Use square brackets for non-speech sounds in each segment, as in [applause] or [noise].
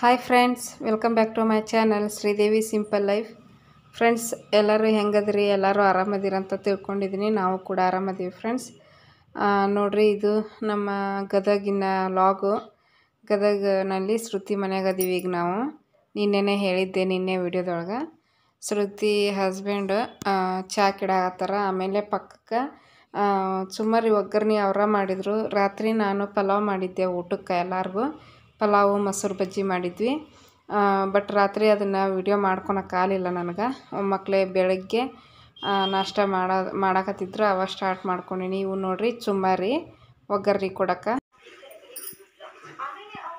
hi friends welcome back to my channel Sridevi simple life friends ಎಲ್ಲರೂ ಹೆಂಗದ್ರಿ ಎಲ್ಲರೂ ಆರಾಮದಿರಂತ ತಿಳ್ಕೊಂಡಿದ್ದೀನಿ ನಾವು ಕೂಡ ಆರಾಮದೀವಿ ಫ್ರೆಂಡ್ಸ್ ನೋಡಿರಿ ಇದು ನಮ್ಮ ಗದಗಿನ ಲಾಗು ಗದಗನಲ್ಲಿ ಶ್ರುತಿ ಮನೆಯಾಗ ಅದೀವಿ ಈಗ ನಾವು ನಿನ್ನೆನೇ ಹೇಳಿದ್ದೆ ನಿನ್ನೆ ವಿಡಿಯೋದೊಳಗೆ ಶ್ರುತಿ ಹಸ್ಬೆಂಡ್ ಚಾ ಕಿಡಾಕತ್ತಾರ ಆಮೇಲೆ ಪಕ್ಕಕ್ಕೆ ಸುಮಾರು ಒಗ್ಗರಣೆ ಅವರ ಮಾಡಿದರು ರಾತ್ರಿ ನಾನು ಪಲಾವ್ ಮಾಡಿದ್ದೆ ಊಟಕ್ಕೆ ಎಲ್ಲರಿಗೂ ಪಲಾವು ಮೊಸರು ಬಜ್ಜಿ ಮಾಡಿದ್ವಿ ಬಟ್ ರಾತ್ರಿ ಅದನ್ನು ವಿಡಿಯೋ ಆಗಲಿಲ್ಲ ನನಗೆ ಮಕ್ಕಳೇ ಬೆಳಗ್ಗೆ ನಾಷ್ಟ ಮಾಡೋ ಮಾಡಕತ್ತಿದ್ರು ಅವಾಗ ಸ್ಟಾರ್ಟ್ ಮಾಡ್ಕೊಂಡಿನಿ ನೀವು ನೋಡ್ರಿ ಚುಮ್ಮಾರಿ ಒಗ್ಗರ್ರಿ ಕೊಡಕ್ಕೆ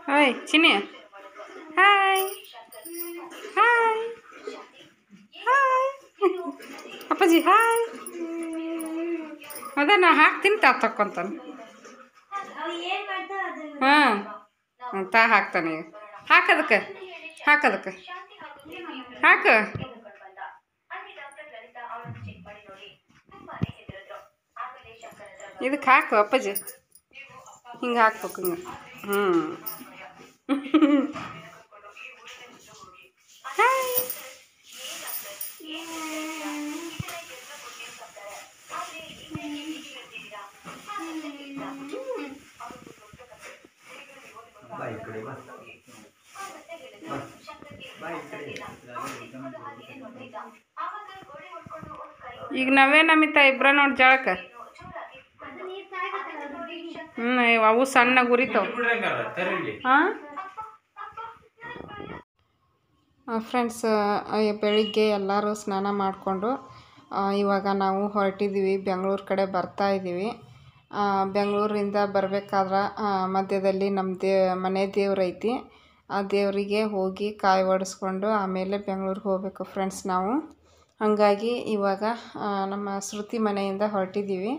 hi Chinni hi hi hi ಅಪ್ಪಾಜಿ ಹಾಯ್ ಅದೇ ನಾ ಹಾಕ್ತೀನಿ ತಿಂತ ಹಾಂ ತಾ ಹಾಕ್ತಾನೆ ಈಗ ಹಾಕದಕ್ಕೆ ಹಾಕದಕ್ಕೆ ಹಾಕ ಇದಕ್ಕೆ ಹಾಕು ಅಪ್ಪಾಜಿ ಹಿಂಗೆ ಹಾಕ್ಬೇಕು ಹಿಂಗೆ ಹ್ಞೂ ಹಾಯ್ [laughs] ಈಗ ನಾವೇ ನಮಿತ ಇಬ್ರ ನೋಡಿ ಜಳಕ ಹ್ಞೂ ಅವು ಸಣ್ಣ ಗುರಿತವ ಹಾಂ ಫ್ರೆಂಡ್ಸ್ ಬೆಳಿಗ್ಗೆ ಎಲ್ಲರೂ ಸ್ನಾನ ಮಾಡಿಕೊಂಡು ಇವಾಗ ನಾವು ಹೊರಟಿದ್ದೀವಿ ಬೆಂಗಳೂರು ಕಡೆ ಬರ್ತಾ ಇದ್ದೀವಿ ಬೆಂಗಳೂರಿಂದ ಬರಬೇಕಾದ್ರೆ ಮಧ್ಯದಲ್ಲಿ ನಮ್ಮ ದೇ ಮನೆ ದೇವ್ರು ಐತಿ ಆ ದೇವರಿಗೆ ಹೋಗಿ ಕಾಯಿ ಒಡಿಸ್ಕೊಂಡು ಆಮೇಲೆ ಬೆಂಗ್ಳೂರಿಗೆ ಹೋಗಬೇಕು ಫ್ರೆಂಡ್ಸ್ ನಾವು ಹಾಗಾಗಿ ಇವಾಗ ನಮ್ಮ ಶ್ರುತಿ ಮನೆಯಿಂದ ಹೊರಟಿದ್ದೀವಿ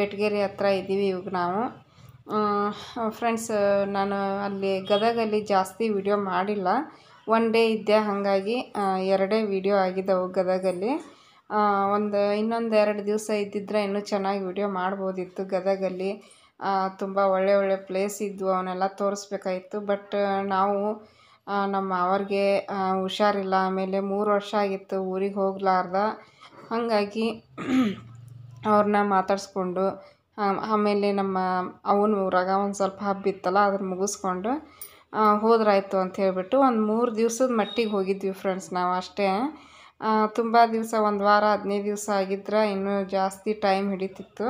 ಬೆಟ್ಗೆರೆ ಹತ್ರ ಇದ್ದೀವಿ ಇವಾಗ ನಾವು ಫ್ರೆಂಡ್ಸ್ ನಾನು ಅಲ್ಲಿ ಗದಗಲ್ಲಿ ಜಾಸ್ತಿ ವಿಡಿಯೋ ಮಾಡಿಲ್ಲ ಒನ್ ಡೇ ಇದ್ದೆ ಹಾಗಾಗಿ ಎರಡೇ ವಿಡಿಯೋ ಆಗಿದ್ದವು ಗದಗಲ್ಲಿ ಒಂದು ಇನ್ನೊಂದು ಎರಡು ದಿವಸ ಇದ್ದಿದ್ರೆ ಇನ್ನೂ ಚೆನ್ನಾಗಿ ವೀಡಿಯೋ ಮಾಡ್ಬೋದಿತ್ತು ಗದಗಲ್ಲಿ ತುಂಬ ಒಳ್ಳೆ ಒಳ್ಳೆ ಪ್ಲೇಸ್ ಇದ್ವು ಅವನ್ನೆಲ್ಲ ತೋರಿಸ್ಬೇಕಾಗಿತ್ತು ಬಟ್ ನಾವು ನಮ್ಮ ಅವ್ರಿಗೆ ಹುಷಾರಿಲ್ಲ ಆಮೇಲೆ ಮೂರು ವರ್ಷ ಆಗಿತ್ತು ಊರಿಗೆ ಹೋಗ್ಲಾರ್ದ ಹಾಗಾಗಿ [clears throat] ಅವ್ರನ್ನ ಮಾತಾಡಿಸ್ಕೊಂಡು ಆಮೇಲೆ ನಮ್ಮ ಅವನ ಊರಾಗ ಒಂದು ಸ್ವಲ್ಪ ಹಬ್ಬ ಇತ್ತಲ್ಲ ಅದನ್ನು ಮುಗಿಸ್ಕೊಂಡು ಹೋದ್ರಾಯ್ತು ಅಂತ ಹೇಳಿಬಿಟ್ಟು ಒಂದು ಮೂರು ದಿವ್ಸದ ಮಟ್ಟಿಗೆ ಹೋಗಿದ್ವಿ ಫ್ರೆಂಡ್ಸ್ ನಾವು ಅಷ್ಟೇ ತುಂಬ ದಿವಸ ಒಂದು ವಾರ ಹದಿನೈದು ದಿವಸ ಆಗಿದ್ರೆ ಇನ್ನೂ ಜಾಸ್ತಿ ಟೈಮ್ ಹಿಡಿತಿತ್ತು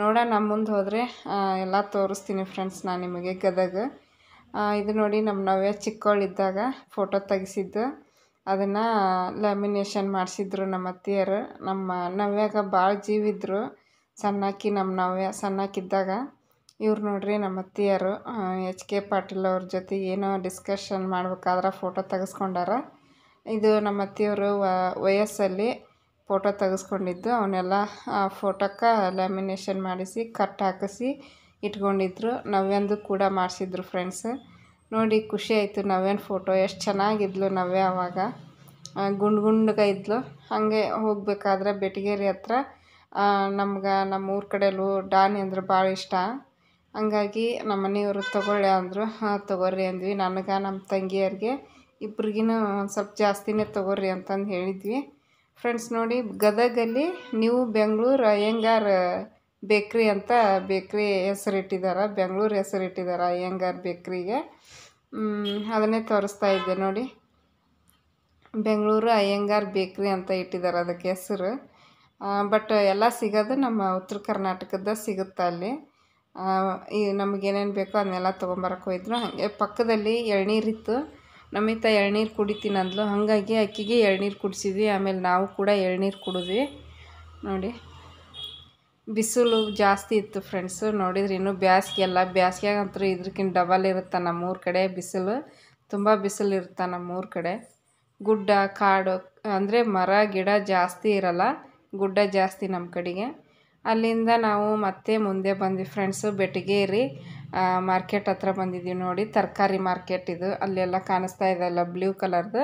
ನೋಡೋಣ ಮುಂದೆ ಹೋದರೆ ಎಲ್ಲ ತೋರಿಸ್ತೀನಿ ಫ್ರೆಂಡ್ಸ್ ನಾನು ನಿಮಗೆ ಗದಗ ಇದು ನೋಡಿ ನಮ್ಮ ನವ್ಯ ಚಿಕ್ಕವಳಿದ್ದಾಗ ಫೋಟೋ ತೆಗೆಸಿದ್ದು ಅದನ್ನು ಲ್ಯಾಮಿನೇಷನ್ ಮಾಡಿಸಿದ್ರು ನಮ್ಮ ಅತ್ತಿಯರು ನಮ್ಮ ನವ್ಯಾಗ ಭಾಳ ಜೀವಿದ್ರು ಸಣ್ಣಾಕಿ ನಮ್ಮ ನವ್ಯ ಸಣ್ಣಾಕಿದ್ದಾಗ ಇವ್ರು ನೋಡ್ರಿ ನಮ್ಮ ಅತ್ತಿಯರು ಎಚ್ ಕೆ ಪಾಟೀಲ್ ಅವ್ರ ಜೊತೆ ಏನೋ ಡಿಸ್ಕಷನ್ ಮಾಡ್ಬೇಕಾದ್ರೆ ಫೋಟೋ ತೆಗೆಸ್ಕೊಂಡಾರ ಇದು ನಮ್ಮ ಅತ್ತೆಯವರು ವಯಸ್ಸಲ್ಲಿ ಫೋಟೋ ತೆಗೆಸ್ಕೊಂಡಿದ್ದು ಅವನ್ನೆಲ್ಲ ಆ ಫೋಟೋಕ್ಕೆ ಲ್ಯಾಮಿನೇಷನ್ ಮಾಡಿಸಿ ಕಟ್ ಹಾಕಿಸಿ ಇಟ್ಕೊಂಡಿದ್ರು ನವ್ಯಂದು ಕೂಡ ಮಾಡಿಸಿದ್ರು ಫ್ರೆಂಡ್ಸ್ ನೋಡಿ ಖುಷಿ ಆಯಿತು ನವ್ಯನ ಫೋಟೋ ಎಷ್ಟು ಚೆನ್ನಾಗಿದ್ಲು ನವ್ಯ ಆವಾಗ ಗುಂಡು ಗುಂಡ್ಗೆ ಇದ್ಲು ಹಾಗೆ ಹೋಗಬೇಕಾದ್ರೆ ಬೆಟಗೇರಿ ಹತ್ರ ನಮ್ಗೆ ನಮ್ಮ ಊರ ಕಡೆಯಲ್ಲೂ ಡಾನಿ ಅಂದ್ರೆ ಭಾಳ ಇಷ್ಟ ಹಂಗಾಗಿ ನಮ್ಮ ಮನೆಯವರು ತೊಗೊಳ್ಳೆ ಅಂದರು ಹಾಂ ಅಂದ್ವಿ ನನಗೆ ನಮ್ಮ ತಂಗಿಯರಿಗೆ ಇಬ್ರಿಗಿನ ಒಂದು ಸ್ವಲ್ಪ ಜಾಸ್ತಿನೇ ತೊಗೋರಿ ಅಂತಂದು ಹೇಳಿದ್ವಿ ಫ್ರೆಂಡ್ಸ್ ನೋಡಿ ಗದಗಲ್ಲಿ ನ್ಯೂ ಬೆಂಗಳೂರು ಅಯ್ಯಂಗಾರ್ ಬೇಕ್ರಿ ಅಂತ ಬೇಕ್ರಿ ಹೆಸರಿಟ್ಟಿದ್ದಾರೆ ಬೆಂಗಳೂರು ಹೆಸರಿಟ್ಟಿದ್ದಾರೆ ಅಯ್ಯಂಗಾರ್ ಬೇಕ್ರಿಗೆ ಅದನ್ನೇ ತೋರಿಸ್ತಾ ಇದ್ದೆ ನೋಡಿ ಬೆಂಗಳೂರು ಅಯ್ಯಂಗಾರ್ ಬೇಕ್ರಿ ಅಂತ ಇಟ್ಟಿದ್ದಾರೆ ಅದಕ್ಕೆ ಹೆಸರು ಬಟ್ ಎಲ್ಲ ಸಿಗೋದು ನಮ್ಮ ಉತ್ತರ ಕರ್ನಾಟಕದ ಸಿಗುತ್ತೆ ಅಲ್ಲಿ ಈ ನಮಗೇನೇನು ಬೇಕೋ ಅದನ್ನೆಲ್ಲ ತೊಗೊಂಬರಕ್ಕೆ ಹೋಯಿದ್ರು ಹಾಗೆ ಪಕ್ಕದಲ್ಲಿ ಎಳ್ನೀರಿತ್ತು ನಮಿತ ಎಳ್ನೀರು ಕುಡಿತೀನಿ ಅಂದ್ಲು ಹಾಗಾಗಿ ಅಕ್ಕಿಗೆ ಎಳ್ನೀರು ಕುಡಿಸಿದ್ವಿ ಆಮೇಲೆ ನಾವು ಕೂಡ ಎಳ್ನೀರು ಕುಡಿದ್ವಿ ನೋಡಿ ಬಿಸಿಲು ಜಾಸ್ತಿ ಇತ್ತು ಫ್ರೆಂಡ್ಸು ನೋಡಿದ್ರೆ ಇನ್ನೂ ಬ್ಯಾಸ್ಗೆಲ್ಲ ಅಂತೂ ಇದ್ರಕ್ಕಿಂತ ಡಬಲ್ ಇರುತ್ತೆ ನಮ್ಮೂರ ಕಡೆ ಬಿಸಿಲು ತುಂಬ ಬಿಸಿಲು ಇರುತ್ತೆ ನಮ್ಮೂರ ಕಡೆ ಗುಡ್ಡ ಕಾಡು ಅಂದರೆ ಮರ ಗಿಡ ಜಾಸ್ತಿ ಇರಲ್ಲ ಗುಡ್ಡ ಜಾಸ್ತಿ ನಮ್ಮ ಕಡೆಗೆ ಅಲ್ಲಿಂದ ನಾವು ಮತ್ತೆ ಮುಂದೆ ಬಂದ್ವಿ ಫ್ರೆಂಡ್ಸು ಬೆಟ್ಟಗೇರಿ ಮಾರ್ಕೆಟ್ ಹತ್ರ ಬಂದಿದ್ದೀವಿ ನೋಡಿ ತರಕಾರಿ ಮಾರ್ಕೆಟ್ ಇದು ಅಲ್ಲೆಲ್ಲ ಕಾಣಿಸ್ತಾ ಇದೆಲ್ಲ ಬ್ಲೂ ಕಲರ್ದು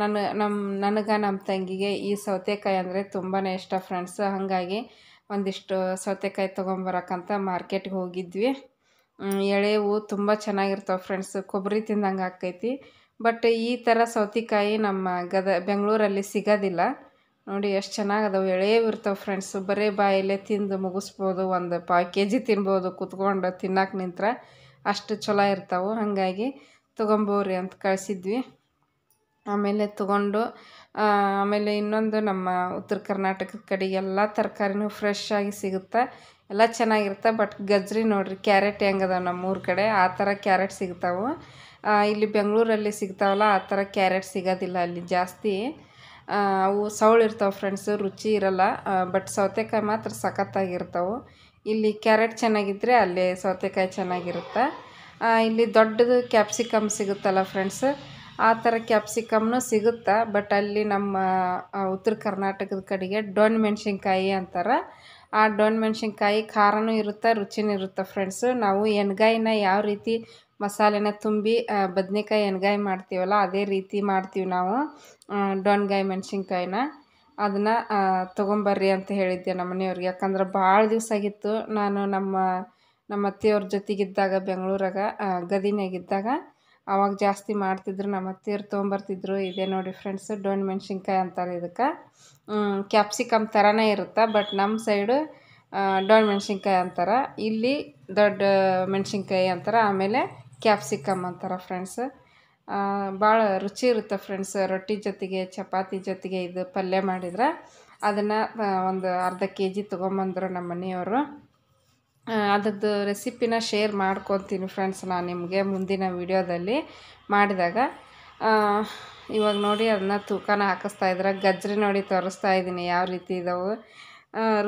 ನನ್ನ ನಮ್ಮ ನನಗೆ ನಮ್ಮ ತಂಗಿಗೆ ಈ ಸೌತೆಕಾಯಿ ಅಂದರೆ ತುಂಬಾ ಇಷ್ಟ ಫ್ರೆಂಡ್ಸ್ ಹಾಗಾಗಿ ಒಂದಿಷ್ಟು ಸೌತೆಕಾಯಿ ತೊಗೊಂಬರಕ್ಕಂತ ಮಾರ್ಕೆಟ್ಗೆ ಹೋಗಿದ್ವಿ ಎಳೆವು ತುಂಬ ಚೆನ್ನಾಗಿರ್ತಾವೆ ಫ್ರೆಂಡ್ಸ್ ಕೊಬ್ಬರಿ ತಿಂದಂಗೆ ಆಕೈತಿ ಬಟ್ ಈ ಥರ ಸೌತೆಕಾಯಿ ನಮ್ಮ ಗದ ಬೆಂಗಳೂರಲ್ಲಿ ಸಿಗೋದಿಲ್ಲ ನೋಡಿ ಎಷ್ಟು ಚೆನ್ನಾಗಿ ಅದಾವೆ ಇರ್ತಾವೆ ಫ್ರೆಂಡ್ಸು ಬರೀ ಬಾಯಲ್ಲೇ ತಿಂದು ಮುಗಿಸ್ಬೋದು ಒಂದು ಪಾವು ಕೆ ಜಿ ತಿನ್ಬೋದು ಕುತ್ಕೊಂಡು ತಿನ್ನಕ್ಕೆ ನಿಂತ್ರ ಅಷ್ಟು ಚಲೋ ಇರ್ತಾವೆ ಹಾಗಾಗಿ ತೊಗೊಂಬೋರಿ ಅಂತ ಕಳಿಸಿದ್ವಿ ಆಮೇಲೆ ತೊಗೊಂಡು ಆಮೇಲೆ ಇನ್ನೊಂದು ನಮ್ಮ ಉತ್ತರ ಕರ್ನಾಟಕದ ಕಡೆಗೆ ಎಲ್ಲ ತರಕಾರಿನೂ ಫ್ರೆಶ್ ಆಗಿ ಸಿಗುತ್ತೆ ಎಲ್ಲ ಚೆನ್ನಾಗಿರುತ್ತೆ ಬಟ್ ಗಜ್ರಿ ನೋಡಿರಿ ಕ್ಯಾರೆಟ್ ಹೆಂಗದ ಊರ ಕಡೆ ಆ ಥರ ಕ್ಯಾರೆಟ್ ಸಿಗ್ತಾವೆ ಇಲ್ಲಿ ಬೆಂಗಳೂರಲ್ಲಿ ಸಿಗ್ತಾವಲ್ಲ ಆ ಥರ ಕ್ಯಾರೆಟ್ ಸಿಗೋದಿಲ್ಲ ಅಲ್ಲಿ ಜಾಸ್ತಿ ಅವು ಸೌಳು ಇರ್ತಾವೆ ಫ್ರೆಂಡ್ಸ್ ರುಚಿ ಇರಲ್ಲ ಬಟ್ ಸೌತೆಕಾಯಿ ಮಾತ್ರ ಸಖತ್ತಾಗಿರ್ತಾವೆ ಇಲ್ಲಿ ಕ್ಯಾರೆಟ್ ಚೆನ್ನಾಗಿದ್ದರೆ ಅಲ್ಲಿ ಸೌತೆಕಾಯಿ ಚೆನ್ನಾಗಿರುತ್ತೆ ಇಲ್ಲಿ ದೊಡ್ಡದು ಕ್ಯಾಪ್ಸಿಕಮ್ ಸಿಗುತ್ತಲ್ಲ ಫ್ರೆಂಡ್ಸ್ ಆ ಥರ ಕ್ಯಾಪ್ಸಿಕಮ್ನು ಸಿಗುತ್ತಾ ಬಟ್ ಅಲ್ಲಿ ನಮ್ಮ ಉತ್ತರ ಕರ್ನಾಟಕದ ಕಡೆಗೆ ಡೊಣ್ ಮೆಣಸಿನ್ಕಾಯಿ ಅಂತಾರೆ ಆ ಡೊಣ್ ಮೆಣಸಿನ್ಕಾಯಿ ಖಾರನೂ ಇರುತ್ತೆ ರುಚಿನೂ ಇರುತ್ತೆ ಫ್ರೆಂಡ್ಸು ನಾವು ಎಣ್ಗಾಯಿನ ಯಾವ ರೀತಿ ಮಸಾಲೆನ ತುಂಬಿ ಬದನೆಕಾಯಿ ಎಣ್ಗಾಯಿ ಮಾಡ್ತೀವಲ್ಲ ಅದೇ ರೀತಿ ಮಾಡ್ತೀವಿ ನಾವು ಡೊಣ್ಗಾಯಿ ಮೆಣಸಿನ್ಕಾಯಿನ ಅದನ್ನು ತೊಗೊಂಬರ್ರಿ ಅಂತ ಹೇಳಿದ್ದೆ ನಮ್ಮ ಮನೆಯವ್ರಿಗೆ ಯಾಕಂದ್ರೆ ಭಾಳ ದಿವಸ ಆಗಿತ್ತು ನಾನು ನಮ್ಮ ನಮ್ಮ ಅತ್ತೆಯವ್ರ ಜೊತೆಗಿದ್ದಾಗ ಬೆಂಗಳೂರಾಗ ಗದಿನಾಗಿದ್ದಾಗ ಆವಾಗ ಜಾಸ್ತಿ ಮಾಡ್ತಿದ್ರು ನಮ್ಮ ಅತ್ತೆಯವ್ರು ತೊಗೊಂಬರ್ತಿದ್ರು ಇದೇ ನೋಡಿ ಫ್ರೆಂಡ್ಸ್ ಡೊಣ್ ಮೆಣಸಿನ್ಕಾಯಿ ಅಂತಾರೆ ಇದಕ್ಕೆ ಕ್ಯಾಪ್ಸಿಕಮ್ ಥರನೇ ಇರುತ್ತೆ ಬಟ್ ನಮ್ಮ ಸೈಡು ಡೊಣ್ ಮೆಣಸಿನ್ಕಾಯಿ ಅಂತಾರೆ ಇಲ್ಲಿ ದೊಡ್ಡ ಮೆಣಸಿನ್ಕಾಯಿ ಅಂತಾರೆ ಆಮೇಲೆ ಕ್ಯಾಪ್ಸಿಕಮ್ ಅಂತಾರೆ ಫ್ರೆಂಡ್ಸ್ ಭಾಳ ರುಚಿ ಇರುತ್ತೆ ಫ್ರೆಂಡ್ಸ್ ರೊಟ್ಟಿ ಜೊತೆಗೆ ಚಪಾತಿ ಜೊತೆಗೆ ಇದು ಪಲ್ಯ ಮಾಡಿದ್ರೆ ಅದನ್ನು ಒಂದು ಅರ್ಧ ಕೆ ಜಿ ತೊಗೊಂಬಂದರು ನಮ್ಮ ಮನೆಯವರು ಅದ್ರದ್ದು ರೆಸಿಪಿನ ಶೇರ್ ಮಾಡ್ಕೊತೀನಿ ಫ್ರೆಂಡ್ಸ್ ನಾನು ನಿಮಗೆ ಮುಂದಿನ ವಿಡಿಯೋದಲ್ಲಿ ಮಾಡಿದಾಗ ಇವಾಗ ನೋಡಿ ಅದನ್ನ ತೂಕನ ಹಾಕಿಸ್ತಾ ಇದ್ರೆ ಗಜ್ರಿ ನೋಡಿ ತೋರಿಸ್ತಾ ಇದ್ದೀನಿ ಯಾವ ರೀತಿ ಇದಾವೆ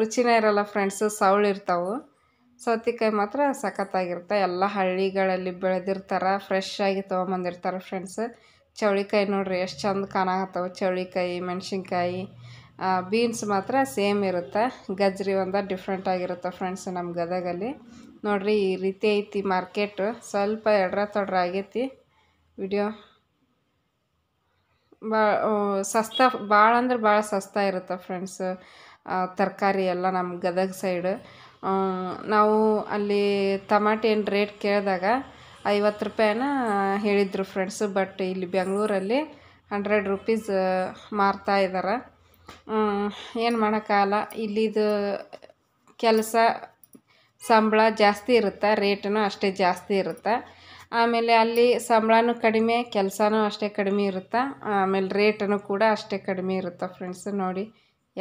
ರುಚಿನೇ ಇರೋಲ್ಲ ಫ್ರೆಂಡ್ಸು ಸೌಳಿರ್ತಾವೆ ಸೌತೆಕಾಯಿ ಮಾತ್ರ ಸಖತ್ತಾಗಿರುತ್ತೆ ಎಲ್ಲ ಹಳ್ಳಿಗಳಲ್ಲಿ ಬೆಳೆದಿರ್ತಾರೆ ಫ್ರೆಶ್ ಆಗಿ ತೊಗೊಂಬಂದಿರ್ತಾರೆ ಫ್ರೆಂಡ್ಸ್ ಚೌಳಿಕಾಯಿ ನೋಡ್ರಿ ಎಷ್ಟು ಚಂದ ಕಾಣಾಕತ್ತವು ಚೌಳಿಕಾಯಿ ಮೆಣಸಿನ್ಕಾಯಿ ಬೀನ್ಸ್ ಮಾತ್ರ ಸೇಮ್ ಇರುತ್ತೆ ಗಜ್ರಿ ಒಂದು ಡಿಫ್ರೆಂಟ್ ಆಗಿರುತ್ತೆ ಫ್ರೆಂಡ್ಸ್ ನಮ್ಮ ಗದಗಲ್ಲಿ ನೋಡ್ರಿ ಈ ರೀತಿ ಐತಿ ಮಾರ್ಕೆಟು ಸ್ವಲ್ಪ ಎಡ್ರ ತೊಡ್ರ ಆಗೈತಿ ವಿಡಿಯೋ ಭಾಳ ಸಸ್ತಾ ಭಾಳ ಅಂದ್ರೆ ಭಾಳ ಸಸ್ತಾ ಇರುತ್ತೆ ಫ್ರೆಂಡ್ಸ್ ತರಕಾರಿ ಎಲ್ಲ ನಮ್ಮ ಗದಗ ಸೈಡು ನಾವು ಅಲ್ಲಿ ತಮಾಟೆ ಏನು ರೇಟ್ ಕೇಳಿದಾಗ ಐವತ್ತು ರೂಪಾಯಿನ ಹೇಳಿದರು ಫ್ರೆಂಡ್ಸು ಬಟ್ ಇಲ್ಲಿ ಬೆಂಗಳೂರಲ್ಲಿ ಹಂಡ್ರೆಡ್ ರುಪೀಸ್ ಮಾರ್ತಾ ಇದ್ದಾರೆ ಏನು ಮಾಡೋಕ್ಕಾಗಲ್ಲ ಇಲ್ಲಿದು ಕೆಲಸ ಸಂಬಳ ಜಾಸ್ತಿ ಇರುತ್ತೆ ರೇಟೂ ಅಷ್ಟೇ ಜಾಸ್ತಿ ಇರುತ್ತೆ ಆಮೇಲೆ ಅಲ್ಲಿ ಸಂಬಳನೂ ಕಡಿಮೆ ಕೆಲಸನೂ ಅಷ್ಟೇ ಕಡಿಮೆ ಇರುತ್ತೆ ಆಮೇಲೆ ರೇಟೂ ಕೂಡ ಅಷ್ಟೇ ಕಡಿಮೆ ಇರುತ್ತೆ ಫ್ರೆಂಡ್ಸು ನೋಡಿ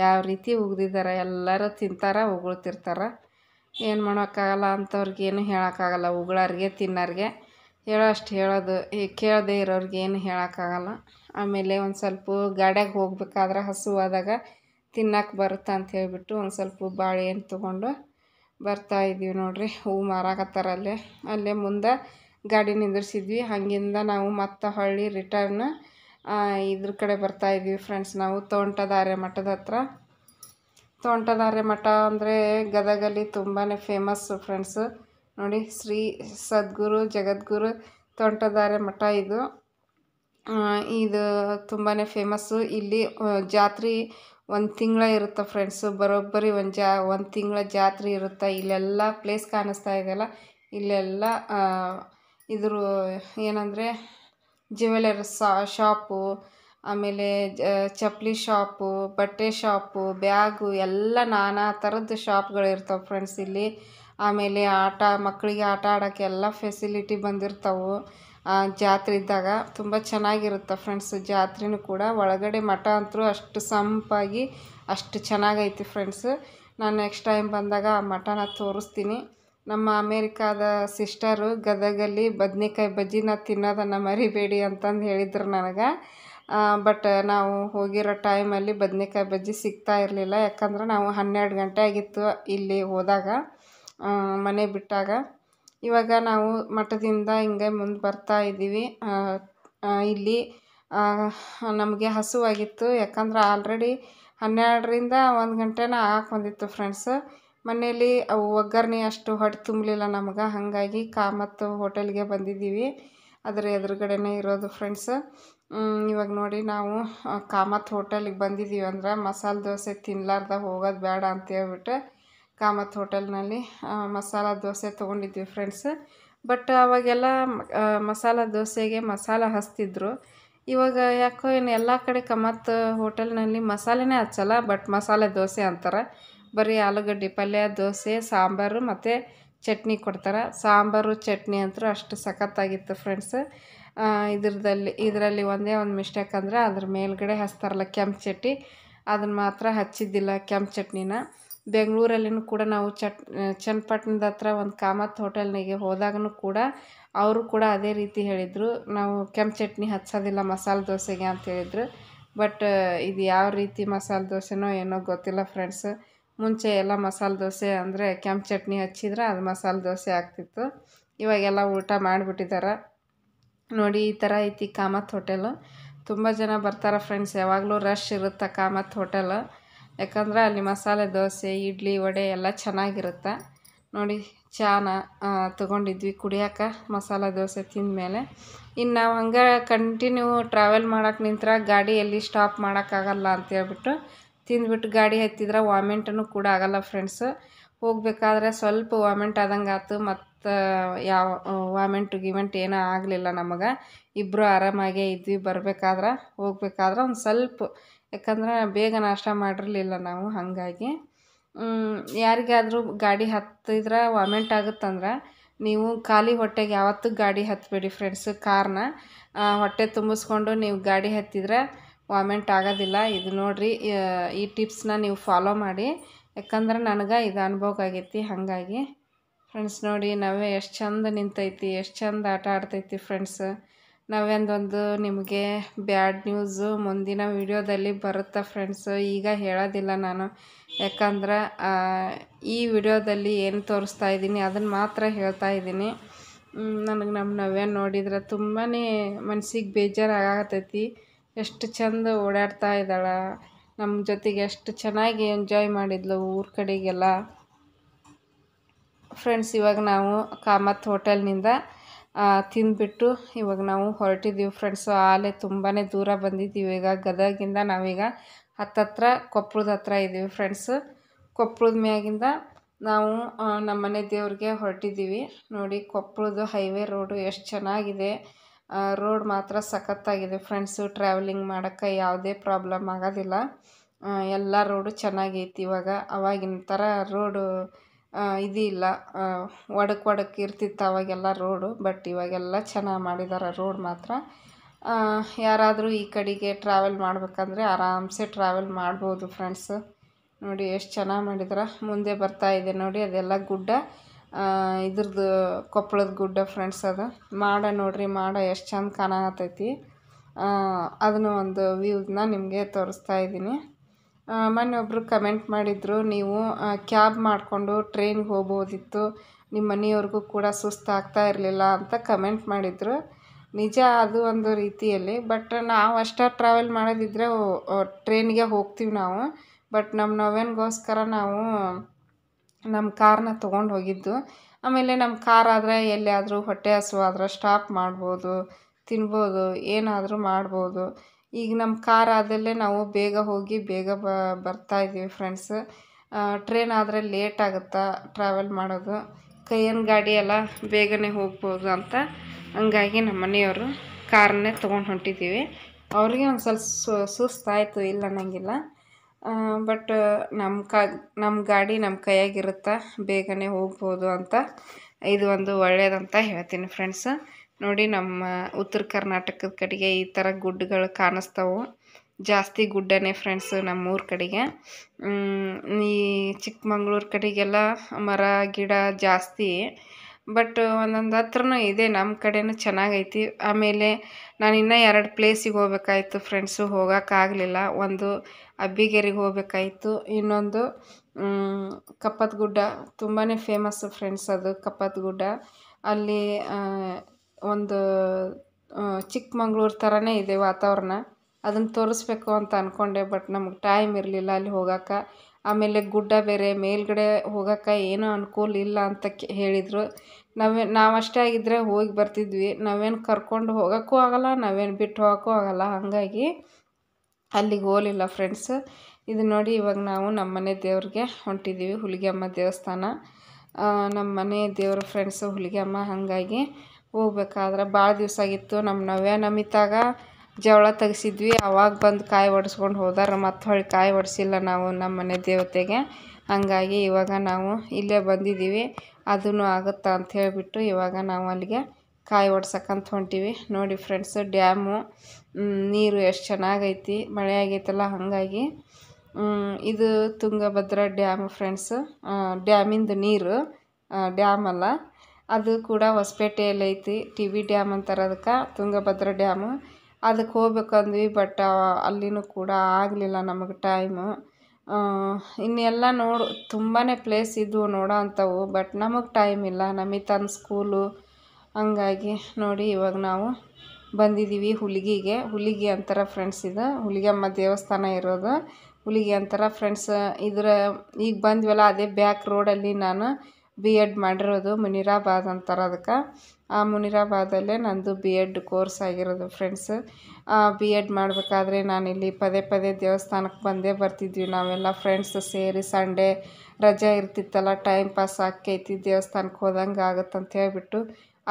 ಯಾವ ರೀತಿ ಉಗ್ದಿದ್ದಾರೆ ಎಲ್ಲರೂ ತಿಂತಾರೆ ಉಗುಳ್ತಿರ್ತಾರೆ ಏನು ಮಾಡೋಕ್ಕಾಗಲ್ಲ ಅಂಥವ್ರಿಗೆ ಏನು ಹೇಳೋಕ್ಕಾಗಲ್ಲ ತಿನ್ನೋರಿಗೆ ಹೇಳೋ ಹೇಳೋಷ್ಟು ಹೇಳೋದು ಈ ಕೇಳದೇ ಇರೋರಿಗೆ ಏನು ಹೇಳೋಕ್ಕಾಗಲ್ಲ ಆಮೇಲೆ ಒಂದು ಸ್ವಲ್ಪ ಗಾಡ್ಯಾಗೆ ಹೋಗ್ಬೇಕಾದ್ರೆ ಹಸುವಾದಾಗ ತಿನ್ನಕ್ಕೆ ಬರುತ್ತೆ ಅಂತ ಹೇಳಿಬಿಟ್ಟು ಒಂದು ಸ್ವಲ್ಪ ಬಾಳೆಹಣ್ಣು ತೊಗೊಂಡು ಬರ್ತಾ ಇದ್ದೀವಿ ನೋಡಿರಿ ಹೂವು ಮಾರಾಕತ್ತಾರಲ್ಲೇ ಅಲ್ಲೇ ಮುಂದೆ ಗಾಡಿ ನಿಂದಿರ್ಸಿದ್ವಿ ಹಾಗಿಂದ ನಾವು ಮತ್ತೆ ಹೊಳ್ಳಿ ರಿಟರ್ನ್ ಇದ್ರ ಕಡೆ ಬರ್ತಾ ಇದ್ವಿ ಫ್ರೆಂಡ್ಸ್ ನಾವು ತೋಂಟದಾರೆ ಮಠದ ಹತ್ರ ತೋಂಟದಾರ್ಯ ಮಠ ಅಂದರೆ ಗದಗಲ್ಲಿ ತುಂಬಾ ಫೇಮಸ್ಸು ಫ್ರೆಂಡ್ಸು ನೋಡಿ ಶ್ರೀ ಸದ್ಗುರು ಜಗದ್ಗುರು ತೋಂಟದಾರ್ಯ ಮಠ ಇದು ಇದು ತುಂಬಾ ಫೇಮಸ್ಸು ಇಲ್ಲಿ ಜಾತ್ರೆ ಒಂದು ತಿಂಗಳ ಇರುತ್ತೆ ಫ್ರೆಂಡ್ಸು ಬರೋಬ್ಬರಿ ಒಂದು ಜಾ ಒಂದು ತಿಂಗಳ ಜಾತ್ರೆ ಇರುತ್ತೆ ಇಲ್ಲೆಲ್ಲ ಪ್ಲೇಸ್ ಕಾಣಿಸ್ತಾ ಇದೆಯಲ್ಲ ಇಲ್ಲೆಲ್ಲ ಇದ್ರೂ ಏನಂದರೆ ಜ್ಯುವೆಲರ್ ಶಾಪು ಆಮೇಲೆ ಚಪ್ಪಲಿ ಶಾಪು ಬಟ್ಟೆ ಶಾಪು ಬ್ಯಾಗು ಎಲ್ಲ ನಾನಾ ಥರದ್ದು ಶಾಪ್ಗಳು ಫ್ರೆಂಡ್ಸ್ ಇಲ್ಲಿ ಆಮೇಲೆ ಆಟ ಮಕ್ಕಳಿಗೆ ಆಟ ಆಡೋಕ್ಕೆ ಎಲ್ಲ ಫೆಸಿಲಿಟಿ ಬಂದಿರ್ತವೆ ಜಾತ್ರೆ ಇದ್ದಾಗ ತುಂಬ ಚೆನ್ನಾಗಿರುತ್ತೆ ಫ್ರೆಂಡ್ಸ್ ಜಾತ್ರೆನೂ ಕೂಡ ಒಳಗಡೆ ಮಠ ಅಂತೂ ಅಷ್ಟು ಸಂಪಾಗಿ ಅಷ್ಟು ಚೆನ್ನಾಗೈತಿ ಫ್ರೆಂಡ್ಸ್ ನಾನು ನೆಕ್ಸ್ಟ್ ಟೈಮ್ ಬಂದಾಗ ಆ ಮಠನ ತೋರಿಸ್ತೀನಿ ನಮ್ಮ ಅಮೇರಿಕಾದ ಸಿಸ್ಟರು ಗದಗಲ್ಲಿ ಬದನೆಕಾಯಿ ಬಜ್ಜಿನ ತಿನ್ನೋದನ್ನು ಮರಿಬೇಡಿ ಅಂತಂದು ಹೇಳಿದ್ರು ನನಗೆ ಬಟ್ ನಾವು ಹೋಗಿರೋ ಟೈಮಲ್ಲಿ ಬದ್ನೆಕಾಯಿ ಬಜ್ಜಿ ಸಿಗ್ತಾ ಇರಲಿಲ್ಲ ಯಾಕಂದ್ರೆ ನಾವು ಹನ್ನೆರಡು ಗಂಟೆ ಆಗಿತ್ತು ಇಲ್ಲಿ ಹೋದಾಗ ಮನೆ ಬಿಟ್ಟಾಗ ಇವಾಗ ನಾವು ಮಠದಿಂದ ಹಿಂಗೆ ಮುಂದೆ ಬರ್ತಾ ಇದ್ದೀವಿ ಇಲ್ಲಿ ನಮಗೆ ಹಸುವಾಗಿತ್ತು ಯಾಕಂದ್ರೆ ಆಲ್ರೆಡಿ ಹನ್ನೆರಡರಿಂದ ಒಂದು ಗಂಟೆನ ಹಾಕೊಂಡಿತ್ತು ಬಂದಿತ್ತು ಫ್ರೆಂಡ್ಸ್ ಮನೆಯಲ್ಲಿ ಅವು ಒಗ್ಗರಣೆ ಅಷ್ಟು ಹೊಟ್ಟೆ ತುಂಬಲಿಲ್ಲ ನಮ್ಗೆ ಹಾಗಾಗಿ ಕಾಮತ್ತು ಹೋಟೆಲ್ಗೆ ಬಂದಿದ್ದೀವಿ ಅದರ ಎದುರುಗಡೆನೇ ಇರೋದು ಫ್ರೆಂಡ್ಸ್ ಇವಾಗ ನೋಡಿ ನಾವು ಕಾಮತ್ ಹೋಟೆಲಿಗೆ ಬಂದಿದ್ದೀವಿ ಅಂದ್ರೆ ಮಸಾಲೆ ದೋಸೆ ತಿನ್ನಲಾರ್ದ ಹೋಗೋದು ಬೇಡ ಅಂತ ಹೇಳ್ಬಿಟ್ಟು ಕಾಮತ್ ಹೋಟೆಲ್ನಲ್ಲಿ ಮಸಾಲ ದೋಸೆ ತೊಗೊಂಡಿದ್ವಿ ಫ್ರೆಂಡ್ಸ್ ಬಟ್ ಅವಾಗೆಲ್ಲ ಮಸಾಲ ದೋಸೆಗೆ ಮಸಾಲೆ ಹಚ್ತಿದ್ರು ಇವಾಗ ಯಾಕೋ ಏನು ಎಲ್ಲ ಕಡೆ ಕಾಮತ್ ಹೋಟೆಲ್ನಲ್ಲಿ ಮಸಾಲೆನೇ ಹಚ್ಚಲ್ಲ ಬಟ್ ಮಸಾಲೆ ದೋಸೆ ಅಂತಾರೆ ಬರೀ ಆಲೂಗಡ್ಡೆ ಪಲ್ಯ ದೋಸೆ ಸಾಂಬಾರು ಮತ್ತು ಚಟ್ನಿ ಕೊಡ್ತಾರೆ ಸಾಂಬಾರು ಚಟ್ನಿ ಅಂತೂ ಅಷ್ಟು ಸಖತ್ತಾಗಿತ್ತು ಫ್ರೆಂಡ್ಸ್ ಇದ್ರದಲ್ಲಿ ಇದರಲ್ಲಿ ಒಂದೇ ಒಂದು ಮಿಸ್ಟೇಕ್ ಅಂದರೆ ಅದ್ರ ಮೇಲ್ಗಡೆ ಹಚ್ತಾರಲ್ಲ ಕೆಂಪು ಚಟ್ನಿ ಅದನ್ನು ಮಾತ್ರ ಹಚ್ಚಿದ್ದಿಲ್ಲ ಕೆಂಪು ಚಟ್ನಿನ ಬೆಂಗಳೂರಲ್ಲಿನೂ ಕೂಡ ನಾವು ಚಟ್ ಚನ್ನಪಟ್ಟಣದ ಹತ್ರ ಒಂದು ಕಾಮತ್ ಹೋಟೆಲ್ನಿಗೆ ಹೋದಾಗೂ ಕೂಡ ಅವರು ಕೂಡ ಅದೇ ರೀತಿ ಹೇಳಿದರು ನಾವು ಕೆಂಪು ಚಟ್ನಿ ಹಚ್ಚೋದಿಲ್ಲ ಮಸಾಲೆ ದೋಸೆಗೆ ಅಂತ ಹೇಳಿದರು ಬಟ್ ಇದು ಯಾವ ರೀತಿ ಮಸಾಲೆ ದೋಸೆನೋ ಏನೋ ಗೊತ್ತಿಲ್ಲ ಫ್ರೆಂಡ್ಸ್ ಮುಂಚೆ ಎಲ್ಲ ಮಸಾಲೆ ದೋಸೆ ಅಂದರೆ ಕೆಂಪು ಚಟ್ನಿ ಹಚ್ಚಿದ್ರೆ ಅದು ಮಸಾಲೆ ದೋಸೆ ಆಗ್ತಿತ್ತು ಇವಾಗೆಲ್ಲ ಊಟ ಮಾಡಿಬಿಟ್ಟಿದ್ದಾರೆ ನೋಡಿ ಈ ಥರ ಐತಿ ಕಾಮತ್ ಹೋಟೆಲ್ ತುಂಬ ಜನ ಬರ್ತಾರೆ ಫ್ರೆಂಡ್ಸ್ ಯಾವಾಗಲೂ ರಶ್ ಇರುತ್ತೆ ಕಾಮತ್ ಹೋಟೆಲ್ ಯಾಕಂದ್ರೆ ಅಲ್ಲಿ ಮಸಾಲೆ ದೋಸೆ ಇಡ್ಲಿ ವಡೆ ಎಲ್ಲ ಚೆನ್ನಾಗಿರುತ್ತೆ ನೋಡಿ ಚಾನ ತಗೊಂಡಿದ್ವಿ ಕುಡಿಯೋಕೆ ಮಸಾಲೆ ದೋಸೆ ತಿಂದಮೇಲೆ ಇನ್ನು ನಾವು ಹಂಗೆ ಕಂಟಿನ್ಯೂ ಟ್ರಾವೆಲ್ ಮಾಡೋಕೆ ನಿಂತ್ರೆ ಗಾಡಿಯಲ್ಲಿ ಸ್ಟಾಪ್ ಮಾಡೋಕ್ಕಾಗಲ್ಲ ಅಂತೇಳ್ಬಿಟ್ಟು ತಿಂದ್ಬಿಟ್ಟು ಗಾಡಿ ಹತ್ತಿದ್ರೆ ವಾಮಿಂಟನ್ನು ಕೂಡ ಆಗಲ್ಲ ಫ್ರೆಂಡ್ಸು ಹೋಗಬೇಕಾದ್ರೆ ಸ್ವಲ್ಪ ವಾಮೆಂಟ್ ಆದಂಗೆ ಮತ್ತು ಯಾವ ವಾಮೆಂಟ್ ಗಿವೆಂಟ್ ಏನೂ ಆಗಲಿಲ್ಲ ನಮಗೆ ಇಬ್ಬರು ಆರಾಮಾಗೇ ಇದ್ವಿ ಬರಬೇಕಾದ್ರೆ ಹೋಗ್ಬೇಕಾದ್ರೆ ಒಂದು ಸ್ವಲ್ಪ ಯಾಕಂದ್ರೆ ಬೇಗ ನಾಷ್ಟ ಮಾಡಿರಲಿಲ್ಲ ನಾವು ಹಾಗಾಗಿ ಯಾರಿಗಾದರೂ ಗಾಡಿ ಹತ್ತಿದ್ರೆ ವಾಮೆಂಟ್ ಆಗುತ್ತಂದ್ರೆ ನೀವು ಖಾಲಿ ಹೊಟ್ಟೆಗೆ ಯಾವತ್ತೂ ಗಾಡಿ ಹತ್ತಬೇಡಿ ಫ್ರೆಂಡ್ಸ್ ಕಾರ್ನ ಹೊಟ್ಟೆ ತುಂಬಿಸ್ಕೊಂಡು ನೀವು ಗಾಡಿ ಹತ್ತಿದ್ರೆ ವಾಮೆಂಟ್ ಆಗೋದಿಲ್ಲ ಇದು ನೋಡಿರಿ ಈ ಟಿಪ್ಸ್ನ ನೀವು ಫಾಲೋ ಮಾಡಿ ಯಾಕಂದ್ರೆ ನನಗೆ ಇದು ಅನುಭವ ಆಗೈತಿ ಹಾಗಾಗಿ ಫ್ರೆಂಡ್ಸ್ ನೋಡಿ ನಾವೇ ಎಷ್ಟು ಚಂದ ನಿಂತೈತಿ ಎಷ್ಟು ಚಂದ ಆಟ ಆಡ್ತೈತಿ ಫ್ರೆಂಡ್ಸ್ ನಾವೇಂದೊಂದು ನಿಮಗೆ ಬ್ಯಾಡ್ ನ್ಯೂಸು ಮುಂದಿನ ವಿಡಿಯೋದಲ್ಲಿ ಬರುತ್ತಾ ಫ್ರೆಂಡ್ಸು ಈಗ ಹೇಳೋದಿಲ್ಲ ನಾನು ಯಾಕಂದ್ರೆ ಈ ವಿಡಿಯೋದಲ್ಲಿ ಏನು ತೋರಿಸ್ತಾ ಇದ್ದೀನಿ ಅದನ್ನು ಮಾತ್ರ ಹೇಳ್ತಾ ಇದ್ದೀನಿ ನನಗೆ ನಮ್ಮ ನವ್ಯ ನೋಡಿದ್ರೆ ತುಂಬಾ ಮನ್ಸಿಗೆ ಬೇಜಾರು ಎಷ್ಟು ಚಂದ ಓಡಾಡ್ತಾ ಇದ್ದಾಳೆ ನಮ್ಮ ಜೊತೆಗೆ ಎಷ್ಟು ಚೆನ್ನಾಗಿ ಎಂಜಾಯ್ ಮಾಡಿದ್ಲು ಊರ ಕಡೆಗೆಲ್ಲ ಫ್ರೆಂಡ್ಸ್ ಇವಾಗ ನಾವು ಕಾಮತ್ ಹೋಟೆಲ್ನಿಂದ ತಿಂದುಬಿಟ್ಟು ಇವಾಗ ನಾವು ಹೊರಟಿದ್ದೀವಿ ಫ್ರೆಂಡ್ಸು ಆಲೆ ತುಂಬಾ ದೂರ ಬಂದಿದ್ದೀವಿ ಈಗ ಗದಗಿಂದ ನಾವೀಗ ಹತ್ತತ್ರ ಕೊಪ್ಪಳದ ಹತ್ರ ಇದ್ದೀವಿ ಫ್ರೆಂಡ್ಸು ಕೊಪ್ಪಳದ ಮ್ಯಾಗಿಂದ ನಾವು ನಮ್ಮನೆ ದೇವ್ರಿಗೆ ಹೊರಟಿದ್ದೀವಿ ನೋಡಿ ಕೊಪ್ಪಳದ ಹೈವೇ ರೋಡು ಎಷ್ಟು ಚೆನ್ನಾಗಿದೆ ರೋಡ್ ಮಾತ್ರ ಸಖತ್ತಾಗಿದೆ ಫ್ರೆಂಡ್ಸು ಟ್ರಾವೆಲಿಂಗ್ ಮಾಡೋಕ್ಕೆ ಯಾವುದೇ ಪ್ರಾಬ್ಲಮ್ ಆಗೋದಿಲ್ಲ ಎಲ್ಲ ರೋಡು ಚೆನ್ನಾಗೈತಿ ಇವಾಗ ಅವಾಗಿನ ಥರ ರೋಡು ಇದಿಲ್ಲ ಒಡಕ್ ಒಡಕ್ ಇರ್ತಿತ್ತು ಅವಾಗೆಲ್ಲ ರೋಡು ಬಟ್ ಇವಾಗೆಲ್ಲ ಚೆನ್ನಾಗಿ ಮಾಡಿದ್ದಾರೆ ರೋಡ್ ಮಾತ್ರ ಯಾರಾದರೂ ಈ ಕಡೆಗೆ ಟ್ರಾವೆಲ್ ಮಾಡಬೇಕಂದ್ರೆ ಆರಾಮ್ಸೆ ಟ್ರಾವೆಲ್ ಮಾಡ್ಬೋದು ಫ್ರೆಂಡ್ಸು ನೋಡಿ ಎಷ್ಟು ಚೆನ್ನಾಗಿ ಮಾಡಿದ್ರೆ ಮುಂದೆ ಬರ್ತಾ ಇದೆ ನೋಡಿ ಅದೆಲ್ಲ ಗುಡ್ಡ ಇದ್ರದ್ದು ಕೊಪ್ಪಳದ ಗುಡ್ಡ ಫ್ರೆಂಡ್ಸ್ ಅದು ಮಾಡ ನೋಡಿರಿ ಮಾಡ ಎಷ್ಟು ಚಂದ ಕಾಣಕತ್ತೈತಿ ಅದನ್ನು ಒಂದು ವ್ಯೂವ್ನ ನಿಮಗೆ ತೋರಿಸ್ತಾ ಇದ್ದೀನಿ ಮೊನ್ನೆ ಒಬ್ಬರು ಕಮೆಂಟ್ ಮಾಡಿದರು ನೀವು ಕ್ಯಾಬ್ ಮಾಡಿಕೊಂಡು ಟ್ರೈನ್ಗೆ ಹೋಗ್ಬೋದಿತ್ತು ನಿಮ್ಮ ಮನೆಯವ್ರಿಗೂ ಕೂಡ ಸುಸ್ತಾಗ್ತಾ ಇರಲಿಲ್ಲ ಅಂತ ಕಮೆಂಟ್ ಮಾಡಿದರು ನಿಜ ಅದು ಒಂದು ರೀತಿಯಲ್ಲಿ ಬಟ್ ನಾವು ಅಷ್ಟೇ ಟ್ರಾವೆಲ್ ಮಾಡೋದಿದ್ದರೆ ಟ್ರೈನಿಗೆ ಹೋಗ್ತೀವಿ ನಾವು ಬಟ್ ನಮ್ಮ ನೋವೇನಿಗೋಸ್ಕರ ನಾವು ನಮ್ಮ ಕಾರನ್ನ ತೊಗೊಂಡು ಹೋಗಿದ್ದು ಆಮೇಲೆ ನಮ್ಮ ಕಾರ್ ಆದರೆ ಎಲ್ಲಿಯಾದರೂ ಹೊಟ್ಟೆ ಹಸು ಆದ್ರೆ ಸ್ಟಾಪ್ ಮಾಡ್ಬೋದು ತಿನ್ಬೋದು ಏನಾದರೂ ಮಾಡ್ಬೋದು ಈಗ ನಮ್ಮ ಕಾರ್ ಆದಲ್ಲೇ ನಾವು ಬೇಗ ಹೋಗಿ ಬೇಗ ಬರ್ತಾ ಇದ್ದೀವಿ ಫ್ರೆಂಡ್ಸ್ ಟ್ರೈನ್ ಆದರೆ ಲೇಟ್ ಆಗುತ್ತಾ ಟ್ರಾವೆಲ್ ಮಾಡೋದು ಕೈಯನ್ ಗಾಡಿ ಎಲ್ಲ ಬೇಗನೆ ಹೋಗ್ಬೋದು ಅಂತ ಹಂಗಾಗಿ ನಮ್ಮ ಮನೆಯವರು ಕಾರನ್ನೇ ತೊಗೊಂಡು ಹೊಂಟಿದ್ದೀವಿ ಅವ್ರಿಗೆ ಒಂದು ಸ್ವಲ್ಪ ಸುಸ್ತಾಯಿತು ಇಲ್ಲ ಅನ್ನಂಗಿಲ್ಲ ಬಟ್ ನಮ್ಮ ಕ ನಮ್ಮ ಗಾಡಿ ನಮ್ಮ ಕೈಯಾಗಿರುತ್ತಾ ಬೇಗನೆ ಹೋಗ್ಬೋದು ಅಂತ ಇದು ಒಂದು ಒಳ್ಳೆಯದಂತ ಹೇಳ್ತೀನಿ ಫ್ರೆಂಡ್ಸ್ ನೋಡಿ ನಮ್ಮ ಉತ್ತರ ಕರ್ನಾಟಕದ ಕಡೆಗೆ ಈ ಥರ ಗುಡ್ಡಗಳು ಕಾಣಿಸ್ತಾವೆ ಜಾಸ್ತಿ ಗುಡ್ಡನೇ ಫ್ರೆಂಡ್ಸ್ ನಮ್ಮೂರ ಕಡೆಗೆ ಈ ಚಿಕ್ಕಮಂಗ್ಳೂರು ಕಡೆಗೆಲ್ಲ ಮರ ಗಿಡ ಜಾಸ್ತಿ ಬಟ್ ಒಂದೊಂದು ಹತ್ರನೂ ಇದೆ ನಮ್ಮ ಕಡೆನೂ ಚೆನ್ನಾಗೈತಿ ಆಮೇಲೆ ನಾನು ಇನ್ನೂ ಎರಡು ಪ್ಲೇಸಿಗೆ ಹೋಗ್ಬೇಕಾಯ್ತು ಫ್ರೆಂಡ್ಸು ಹೋಗೋಕ್ಕಾಗಲಿಲ್ಲ ಒಂದು ಅಬ್ಬಿಗೆರೆಗೆ ಹೋಗ್ಬೇಕಾಯ್ತು ಇನ್ನೊಂದು ಕಪ್ಪತ್ ಗುಡ್ಡ ತುಂಬಾ ಫೇಮಸ್ ಫ್ರೆಂಡ್ಸ್ ಅದು ಕಪ್ಪತ್ ಗುಡ್ಡ ಅಲ್ಲಿ ಒಂದು ಚಿಕ್ಕಮಂಗ್ಳೂರು ಥರನೇ ಇದೆ ವಾತಾವರಣ ಅದನ್ನು ತೋರಿಸ್ಬೇಕು ಅಂತ ಅಂದ್ಕೊಂಡೆ ಬಟ್ ನಮ್ಗೆ ಟೈಮ್ ಇರಲಿಲ್ಲ ಅಲ್ಲಿ ಹೋಗೋಕ್ಕೆ ಆಮೇಲೆ ಗುಡ್ಡ ಬೇರೆ ಮೇಲುಗಡೆ ಹೋಗೋಕ್ಕೆ ಏನೂ ಅನುಕೂಲ ಇಲ್ಲ ಅಂತ ಕೆ ಹೇಳಿದರು ನಾವೇ ನಾವಷ್ಟೇ ಆಗಿದ್ದರೆ ಹೋಗಿ ಬರ್ತಿದ್ವಿ ನಾವೇನು ಕರ್ಕೊಂಡು ಹೋಗೋಕ್ಕೂ ಆಗೋಲ್ಲ ನಾವೇನು ಬಿಟ್ಟು ಹೋಗೋಕ್ಕೂ ಆಗೋಲ್ಲ ಹಾಗಾಗಿ ಅಲ್ಲಿಗೆ ಹೋಗಲಿಲ್ಲ ಫ್ರೆಂಡ್ಸ್ ಇದು ನೋಡಿ ಇವಾಗ ನಾವು ನಮ್ಮ ಮನೆ ದೇವ್ರಿಗೆ ಹೊಂಟಿದ್ದೀವಿ ಹುಲಿಗೆಮ್ಮ ದೇವಸ್ಥಾನ ನಮ್ಮ ಮನೆ ದೇವ್ರ ಫ್ರೆಂಡ್ಸು ಅಮ್ಮ ಹಾಗಾಗಿ ಹೋಗ್ಬೇಕಾದ್ರೆ ಭಾಳ ದಿವಸ ಆಗಿತ್ತು ನಮ್ಮ ನವ್ಯ ನಮಿತಾಗ ಜವಳ ತೆಗ್ಸಿದ್ವಿ ಅವಾಗ ಬಂದು ಕಾಯಿ ಒಡಿಸ್ಕೊಂಡು ಹೋದಾರ ಮತ್ತು ಹೊಳ್ಳಿ ಕಾಯಿ ಒಡಿಸಿಲ್ಲ ನಾವು ನಮ್ಮ ಮನೆ ದೇವತೆಗೆ ಹಾಗಾಗಿ ಇವಾಗ ನಾವು ಇಲ್ಲೇ ಬಂದಿದ್ದೀವಿ ಅದೂ ಆಗುತ್ತಾ ಅಂತ ಹೇಳಿಬಿಟ್ಟು ಇವಾಗ ನಾವು ಅಲ್ಲಿಗೆ ಕಾಯಿ ಒಡ್ಸಕ್ಕಂತ ಹೊಂಟೀವಿ ನೋಡಿ ಫ್ರೆಂಡ್ಸು ಡ್ಯಾಮು ನೀರು ಎಷ್ಟು ಚೆನ್ನಾಗೈತಿ ಮಳೆ ಆಗೈತಲ್ಲ ಹಾಗಾಗಿ ಇದು ತುಂಗಭದ್ರಾ ಡ್ಯಾಮ್ ಫ್ರೆಂಡ್ಸ್ ಡ್ಯಾಮಿಂದು ನೀರು ಡ್ಯಾಮ್ ಅಲ್ಲ ಅದು ಕೂಡ ಹೊಸಪೇಟೆಯಲ್ಲಿ ಐತಿ ಟಿ ವಿ ಡ್ಯಾಮ್ ಅಂತಾರೆ ಅದಕ್ಕೆ ತುಂಗಭದ್ರಾ ಡ್ಯಾಮು ಅದಕ್ಕೆ ಹೋಗ್ಬೇಕಂದ್ವಿ ಬಟ್ ಅಲ್ಲಿಯೂ ಕೂಡ ಆಗಲಿಲ್ಲ ನಮಗೆ ಟೈಮು ಇನ್ನೆಲ್ಲ ನೋಡು ತುಂಬಾ ಪ್ಲೇಸ್ ಇದ್ವು ನೋಡೋ ಅಂಥವು ಬಟ್ ನಮಗೆ ಟೈಮ್ ಇಲ್ಲ ನಮಗೆ ತನ್ನ ಸ್ಕೂಲು ಹಂಗಾಗಿ ನೋಡಿ ಇವಾಗ ನಾವು ಬಂದಿದ್ದೀವಿ ಹುಲಿಗಿಗೆ ಹುಲಿಗೆ ಅಂತಾರ ಫ್ರೆಂಡ್ಸ್ ಇದು ಹುಲಿಗೆಮ್ಮ ದೇವಸ್ಥಾನ ಇರೋದು ಹುಲಿಗೆ ಅಂತಾರ ಫ್ರೆಂಡ್ಸ್ ಇದ್ರ ಈಗ ಬಂದ್ವಲ್ಲ ಅದೇ ಬ್ಯಾಕ್ ರೋಡಲ್ಲಿ ನಾನು ಬಿ ಎಡ್ ಮಾಡಿರೋದು ಮುನಿರಾಬಾದ್ ಅಂತಾರೆ ಅದಕ್ಕೆ ಮುನಿರಾಬಾದಲ್ಲೇ ನಂದು ಬಿ ಎಡ್ ಕೋರ್ಸ್ ಆಗಿರೋದು ಫ್ರೆಂಡ್ಸ್ ಬಿ ಎಡ್ ಮಾಡಬೇಕಾದ್ರೆ ನಾನಿಲ್ಲಿ ಪದೇ ಪದೇ ದೇವಸ್ಥಾನಕ್ಕೆ ಬಂದೇ ಬರ್ತಿದ್ವಿ ನಾವೆಲ್ಲ ಫ್ರೆಂಡ್ಸ್ ಸೇರಿ ಸಂಡೇ ರಜೆ ಇರ್ತಿತ್ತಲ್ಲ ಟೈಮ್ ಪಾಸ್ ಆಕೈತಿ ದೇವಸ್ಥಾನಕ್ಕೆ ಹೋದಂಗೆ ಆಗುತ್ತಂತ ಹೇಳಿಬಿಟ್ಟು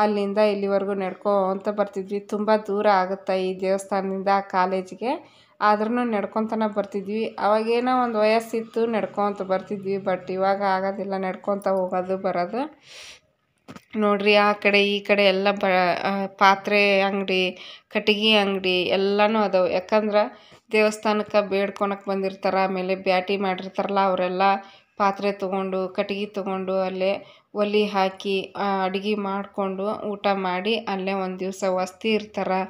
ಅಲ್ಲಿಂದ ಇಲ್ಲಿವರೆಗೂ ಅಂತ ಬರ್ತಿದ್ವಿ ತುಂಬ ದೂರ ಆಗುತ್ತೆ ಈ ದೇವಸ್ಥಾನದಿಂದ ಆ ಕಾಲೇಜಿಗೆ ಆದ್ರೂ ನಡ್ಕೊತನ ಬರ್ತಿದ್ವಿ ಅವಾಗೇನೋ ಒಂದು ವಯಸ್ಸಿತ್ತು ನಡ್ಕೊತ ಬರ್ತಿದ್ವಿ ಬಟ್ ಇವಾಗ ಆಗೋದಿಲ್ಲ ನಡ್ಕೊತ ಹೋಗೋದು ಬರೋದು ನೋಡಿರಿ ಆ ಕಡೆ ಈ ಕಡೆ ಎಲ್ಲ ಬ ಪಾತ್ರೆ ಅಂಗಡಿ ಕಟ್ಟಿಗೆ ಅಂಗಡಿ ಎಲ್ಲನೂ ಅದಾವೆ ಯಾಕಂದ್ರೆ ದೇವಸ್ಥಾನಕ್ಕೆ ಬೇಡ್ಕೊಳಕ್ಕೆ ಬಂದಿರ್ತಾರೆ ಆಮೇಲೆ ಬ್ಯಾಟಿ ಮಾಡಿರ್ತಾರಲ್ಲ ಅವರೆಲ್ಲ ಪಾತ್ರೆ ತೊಗೊಂಡು ಕಟ್ಟಿಗೆ ತೊಗೊಂಡು ಅಲ್ಲೇ ಒಲಿ ಹಾಕಿ ಅಡುಗೆ ಮಾಡಿಕೊಂಡು ಊಟ ಮಾಡಿ ಅಲ್ಲೇ ಒಂದು ದಿವಸ ವಸ್ತಿ ಇರ್ತಾರೆ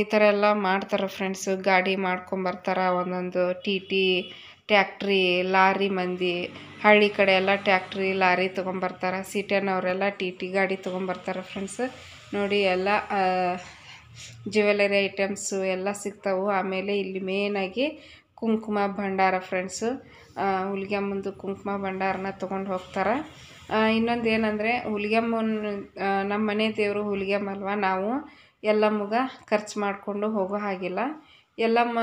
ಈ ಥರ ಎಲ್ಲ ಮಾಡ್ತಾರೆ ಫ್ರೆಂಡ್ಸು ಗಾಡಿ ಮಾಡ್ಕೊಂಬರ್ತಾರೆ ಒಂದೊಂದು ಟಿ ಟಿ ಟ್ಯಾಕ್ಟ್ರಿ ಲಾರಿ ಮಂದಿ ಹಳ್ಳಿ ಕಡೆ ಎಲ್ಲ ಟ್ಯಾಕ್ಟ್ರಿ ಲಾರಿ ತೊಗೊಂಬರ್ತಾರೆ ಅವರೆಲ್ಲ ಟಿ ಟಿ ಗಾಡಿ ತೊಗೊಂಬರ್ತಾರೆ ಫ್ರೆಂಡ್ಸ್ ನೋಡಿ ಎಲ್ಲ ಜ್ಯುವೆಲರಿ ಐಟಮ್ಸು ಎಲ್ಲ ಸಿಗ್ತಾವೆ ಆಮೇಲೆ ಇಲ್ಲಿ ಮೇನಾಗಿ ಕುಂಕುಮ ಭಂಡಾರ ಫ್ರೆಂಡ್ಸು ಹುಲಿಗೆಮ್ಮಂದು ಕುಂಕುಮ ಭಂಡಾರನ ತೊಗೊಂಡು ಹೋಗ್ತಾರೆ ಇನ್ನೊಂದು ಏನಂದರೆ ಹುಲಿಗೆಮ್ಮನ ನಮ್ಮ ಮನೆ ದೇವರು ಹುಲಿಗೆಮ್ಮಲ್ವ ನಾವು ಎಲ್ಲಮ್ಮಗ ಖರ್ಚು ಮಾಡಿಕೊಂಡು ಹೋಗೋ ಹಾಗಿಲ್ಲ ಎಲ್ಲಮ್ಮ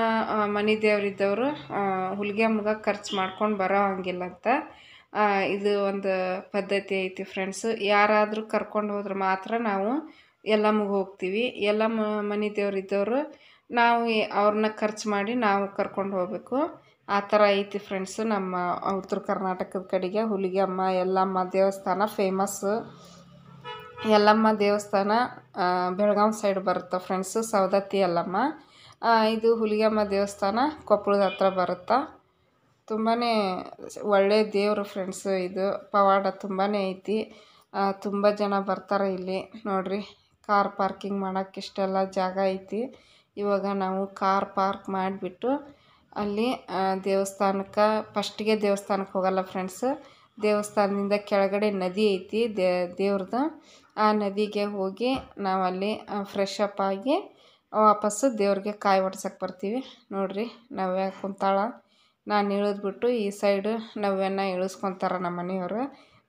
ಮನೆ ದೇವರಿದ್ದವರು ಹುಲಿಗೆಮ್ಮಗೆ ಖರ್ಚು ಮಾಡ್ಕೊಂಡು ಬರೋ ಹಂಗಿಲ್ಲ ಅಂತ ಇದು ಒಂದು ಪದ್ಧತಿ ಐತಿ ಫ್ರೆಂಡ್ಸು ಯಾರಾದರೂ ಕರ್ಕೊಂಡು ಹೋದ್ರೆ ಮಾತ್ರ ನಾವು ಎಲ್ಲಮ್ಮಗೆ ಹೋಗ್ತೀವಿ ಎಲ್ಲಮ್ಮ ಮನೆ ದೇವರಿದ್ದವರು ನಾವು ಅವ್ರನ್ನ ಖರ್ಚು ಮಾಡಿ ನಾವು ಕರ್ಕೊಂಡು ಹೋಗಬೇಕು ಆ ಥರ ಐತಿ ಫ್ರೆಂಡ್ಸು ನಮ್ಮ ಉತ್ತರ ಕರ್ನಾಟಕದ ಕಡೆಗೆ ಹುಲಿಗೆಮ್ಮ ಎಲ್ಲಮ್ಮ ದೇವಸ್ಥಾನ ಫೇಮಸ್ಸು ಎಲ್ಲಮ್ಮ ದೇವಸ್ಥಾನ ಬೆಳಗಾಂ ಸೈಡ್ ಬರುತ್ತೆ ಫ್ರೆಂಡ್ಸು ಸವದತ್ತಿ ಎಲ್ಲಮ್ಮ ಇದು ಹುಲಿಗಮ್ಮ ದೇವಸ್ಥಾನ ಕೊಪ್ಪಳದ ಹತ್ರ ಬರುತ್ತಾ ತುಂಬಾ ಒಳ್ಳೆಯ ದೇವರು ಫ್ರೆಂಡ್ಸು ಇದು ಪವಾಡ ತುಂಬಾ ಐತಿ ತುಂಬ ಜನ ಬರ್ತಾರೆ ಇಲ್ಲಿ ನೋಡಿರಿ ಕಾರ್ ಪಾರ್ಕಿಂಗ್ ಮಾಡೋಕ್ಕೆ ಇಷ್ಟೆಲ್ಲ ಜಾಗ ಐತಿ ಇವಾಗ ನಾವು ಕಾರ್ ಪಾರ್ಕ್ ಮಾಡಿಬಿಟ್ಟು ಅಲ್ಲಿ ದೇವಸ್ಥಾನಕ್ಕೆ ಫಸ್ಟಿಗೆ ದೇವಸ್ಥಾನಕ್ಕೆ ಹೋಗಲ್ಲ ಫ್ರೆಂಡ್ಸ್ ದೇವಸ್ಥಾನದಿಂದ ಕೆಳಗಡೆ ನದಿ ಐತಿ ದೇವ್ರದ್ದು ಆ ನದಿಗೆ ಹೋಗಿ ನಾವಲ್ಲಿ ಫ್ರೆಶ್ ಅಪ್ ಆಗಿ ವಾಪಸ್ಸು ದೇವ್ರಿಗೆ ಕಾಯಿ ಒಡ್ಸಕ್ಕೆ ಬರ್ತೀವಿ ನೋಡಿರಿ ನವ್ಯ ಕುಂತಾಳ ನಾನು ಇಳಿದ್ಬಿಟ್ಟು ಈ ಸೈಡು ನವ್ಯನ ಇಳಿಸ್ಕೊತಾರ ನಮ್ಮ ಮನೆಯವರು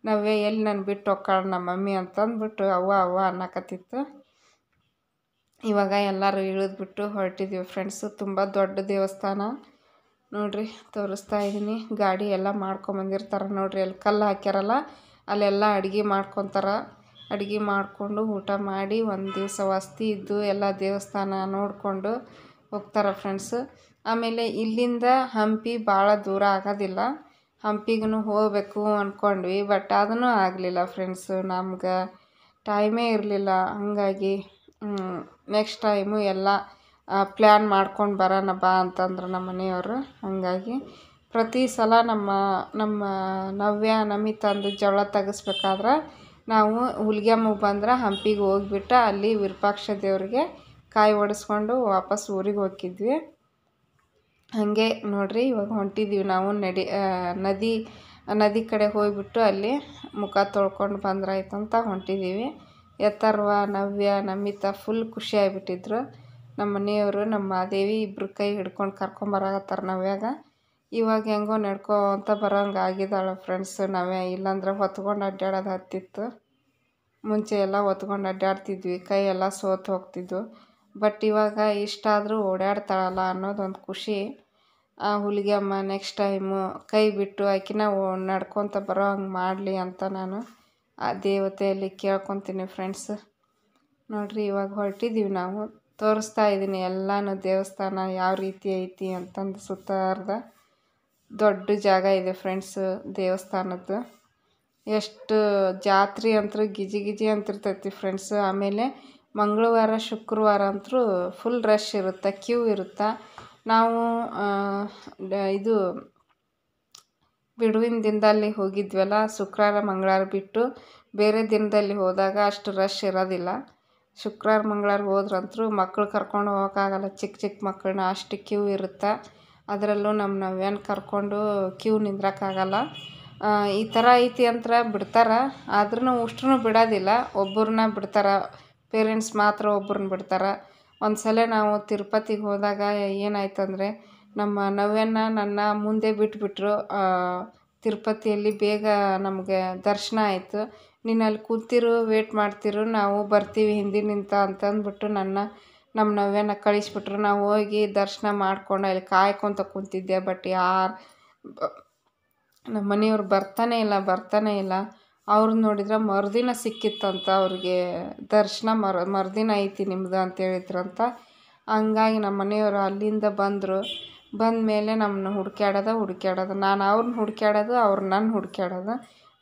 ನವ್ಯ ಎಲ್ಲಿ ನಾನು ಬಿಟ್ಟು ಹೋಗ್ಕಾಳ ನಮ್ಮ ಮಮ್ಮಿ ಅಂತಂದ್ಬಿಟ್ಟು ಅವ್ವ ಅವ್ವ ಅನ್ನಕತ್ತಿತ್ತು ಇವಾಗ ಎಲ್ಲರೂ ಇಳಿದ್ಬಿಟ್ಟು ಹೊರಟಿದ್ದೀವಿ ಫ್ರೆಂಡ್ಸು ತುಂಬ ದೊಡ್ಡ ದೇವಸ್ಥಾನ ನೋಡಿರಿ ತೋರಿಸ್ತಾ ಇದ್ದೀನಿ ಗಾಡಿ ಎಲ್ಲ ಮಾಡ್ಕೊಂಬಂದಿರ್ತಾರೆ ನೋಡಿರಿ ಅಲ್ಲಿ ಕಲ್ಲು ಹಾಕ್ಯಾರಲ್ಲ ಅಲ್ಲೆಲ್ಲ ಅಡುಗೆ ಮಾಡ್ಕೊತಾರ ಅಡುಗೆ ಮಾಡಿಕೊಂಡು ಊಟ ಮಾಡಿ ಒಂದು ದಿವಸ ವಸತಿ ಇದ್ದು ಎಲ್ಲ ದೇವಸ್ಥಾನ ನೋಡಿಕೊಂಡು ಹೋಗ್ತಾರೆ ಫ್ರೆಂಡ್ಸ್ ಆಮೇಲೆ ಇಲ್ಲಿಂದ ಹಂಪಿ ಭಾಳ ದೂರ ಆಗೋದಿಲ್ಲ ಹಂಪಿಗೂ ಹೋಗಬೇಕು ಅಂದ್ಕೊಂಡ್ವಿ ಬಟ್ ಅದನ್ನು ಆಗಲಿಲ್ಲ ಫ್ರೆಂಡ್ಸು ನಮ್ಗೆ ಟೈಮೇ ಇರಲಿಲ್ಲ ಹಾಗಾಗಿ ನೆಕ್ಸ್ಟ್ ಟೈಮು ಎಲ್ಲ ಪ್ಲ್ಯಾನ್ ಮಾಡ್ಕೊಂಡು ಬರೋಣ ಬಾ ಅಂತಂದ್ರೆ ನಮ್ಮ ಮನೆಯವರು ಹಾಗಾಗಿ ಪ್ರತಿ ಸಲ ನಮ್ಮ ನಮ್ಮ ನವ್ಯ ನಮಿ ಅಂದು ಜವಳ ತೆಗೆಸ್ಬೇಕಾದ್ರೆ ನಾವು ಹುಲಿಗೆಮ್ಮ ಬಂದ್ರೆ ಹಂಪಿಗೆ ಹೋಗ್ಬಿಟ್ಟು ಅಲ್ಲಿ ವಿರೂಪಾಕ್ಷ ದೇವ್ರಿಗೆ ಕಾಯಿ ಒಡೆಸ್ಕೊಂಡು ವಾಪಸ್ ಊರಿಗೆ ಹೋಗಿದ್ವಿ ಹಾಗೆ ನೋಡಿರಿ ಇವಾಗ ಹೊಂಟಿದ್ದೀವಿ ನಾವು ನಡಿ ನದಿ ನದಿ ಕಡೆ ಹೋಗಿಬಿಟ್ಟು ಅಲ್ಲಿ ಮುಖ ತೊಳ್ಕೊಂಡು ಬಂದ್ರಾಯ್ತು ಅಂತ ಹೊಂಟಿದ್ದೀವಿ ಎತ್ತರ್ವ ನವ್ಯ ನಮಿತ ಫುಲ್ ಖುಷಿ ನಮ್ಮ ಮನೆಯವರು ನಮ್ಮ ಮಾದೇವಿ ಇಬ್ಬರು ಕೈ ಹಿಡ್ಕೊಂಡು ಕರ್ಕೊಂಬರಕತ್ತಾರ ನವ್ಯಾಗ ಇವಾಗ ಹೆಂಗೋ ನಡ್ಕೊತ ಬರೋಂಗೆ ಆಗಿದ್ದಾಳೆ ಫ್ರೆಂಡ್ಸ್ ನಾವೇ ಇಲ್ಲಾಂದ್ರೆ ಹೊತ್ಕೊಂಡು ಅಡ್ಡಾಡೋದು ಹತ್ತಿತ್ತು ಮುಂಚೆ ಎಲ್ಲ ಹೊತ್ಕೊಂಡು ಅಡ್ಡಾಡ್ತಿದ್ವಿ ಎಲ್ಲ ಸೋತು ಹೋಗ್ತಿದ್ವು ಬಟ್ ಇವಾಗ ಇಷ್ಟಾದರೂ ಓಡಾಡ್ತಾಳಲ್ಲ ಅನ್ನೋದೊಂದು ಖುಷಿ ಆ ಹುಲಿಗೆಮ್ಮ ನೆಕ್ಸ್ಟ್ ಟೈಮು ಕೈ ಬಿಟ್ಟು ಆಕಿನ ನಡ್ಕೊತ ಬರೋ ಹಂಗೆ ಮಾಡಲಿ ಅಂತ ನಾನು ಆ ದೇವತೆಯಲ್ಲಿ ಕೇಳ್ಕೊತೀನಿ ಫ್ರೆಂಡ್ಸ್ ನೋಡಿರಿ ಇವಾಗ ಹೊರಟಿದ್ದೀವಿ ನಾವು ತೋರಿಸ್ತಾ ಇದ್ದೀನಿ ಎಲ್ಲನೂ ದೇವಸ್ಥಾನ ಯಾವ ರೀತಿ ಐತಿ ಅಂತಂದು ಸುತ್ತಾರ್ದ ದೊಡ್ಡ ಜಾಗ ಇದೆ ಫ್ರೆಂಡ್ಸ್ ದೇವಸ್ಥಾನದ್ದು ಎಷ್ಟು ಜಾತ್ರೆ ಅಂತೂ ಗಿಜಿ ಗಿಜಿ ಅಂತಿರ್ತೈತಿ ಫ್ರೆಂಡ್ಸ್ ಆಮೇಲೆ ಮಂಗಳವಾರ ಶುಕ್ರವಾರ ಅಂತೂ ಫುಲ್ ರಶ್ ಇರುತ್ತೆ ಕ್ಯೂ ಇರುತ್ತೆ ನಾವು ಇದು ಬಿಡುವಿನ ದಿನದಲ್ಲಿ ಹೋಗಿದ್ವಲ್ಲ ಶುಕ್ರವಾರ ಮಂಗಳವಾರ ಬಿಟ್ಟು ಬೇರೆ ದಿನದಲ್ಲಿ ಹೋದಾಗ ಅಷ್ಟು ರಶ್ ಇರೋದಿಲ್ಲ ಶುಕ್ರವಾರ ಮಂಗಳವಾರ ಹೋದ್ರಂತೂ ಮಕ್ಕಳು ಕರ್ಕೊಂಡು ಹೋಗೋಕ್ಕಾಗಲ್ಲ ಚಿಕ್ಕ ಚಿಕ್ಕ ಮಕ್ಕಳನ್ನ ಅಷ್ಟು ಕ್ಯೂ ಇರುತ್ತೆ ಅದರಲ್ಲೂ ನಮ್ಮ ನವ್ಯಾನ ಕರ್ಕೊಂಡು ಕ್ಯೂ ನಿಂದ್ರಕ್ಕಾಗಲ್ಲ ಈ ಥರ ಐತಿ ಅಂತ ಬಿಡ್ತಾರೆ ಆದ್ರೂ ಉಷ್ಟ್ರೂ ಬಿಡೋದಿಲ್ಲ ಒಬ್ಬರನ್ನ ಬಿಡ್ತಾರೆ ಪೇರೆಂಟ್ಸ್ ಮಾತ್ರ ಒಬ್ಬರನ್ನ ಬಿಡ್ತಾರೆ ಒಂದು ಸಲ ನಾವು ತಿರುಪತಿಗೆ ಹೋದಾಗ ಏನಾಯ್ತಂದರೆ ನಮ್ಮ ನವ್ಯನ ನನ್ನ ಮುಂದೆ ಬಿಟ್ಬಿಟ್ರು ತಿರುಪತಿಯಲ್ಲಿ ಬೇಗ ನಮಗೆ ದರ್ಶನ ಆಯಿತು ನೀನು ಅಲ್ಲಿ ಕೂತಿರು ವೇಟ್ ಮಾಡ್ತಿರು ನಾವು ಬರ್ತೀವಿ ಹಿಂದಿನಿಂದ ಅಂತಂದ್ಬಿಟ್ಟು ನನ್ನ ನಮ್ಮ ನವ್ಯನ ಕಳಿಸ್ಬಿಟ್ರು ನಾವು ಹೋಗಿ ದರ್ಶನ ಮಾಡ್ಕೊಂಡು ಅಲ್ಲಿ ಕಾಯ್ಕೊತ ಕುಂತಿದ್ದೆ ಬಟ್ ಯಾರು ನಮ್ಮ ಮನೆಯವ್ರು ಬರ್ತಾನೆ ಇಲ್ಲ ಬರ್ತಾನೆ ಇಲ್ಲ ಅವ್ರನ್ನ ನೋಡಿದ್ರೆ ಮರುದಿನ ಸಿಕ್ಕಿತ್ತಂತ ಅವ್ರಿಗೆ ದರ್ಶನ ಮರ ಮರುದಿನ ಐತಿ ನಿಮ್ಮದು ಅಂತ ಹೇಳಿದ್ರಂತ ಹಂಗಾಗಿ ನಮ್ಮ ಮನೆಯವರು ಅಲ್ಲಿಂದ ಬಂದರು ಬಂದ ಮೇಲೆ ನಮ್ಮನ್ನ ಹುಡ್ಕ್ಯಾಡೋದು ಹುಡ್ಕ್ಯಾಡೋದು ನಾನು ಅವ್ರನ್ನ ಹುಡ್ಕ್ಯಾಡೋದು ಅವ್ರು ನನ್ನ ಹುಡ್ಕ್ಯಾಡೋದು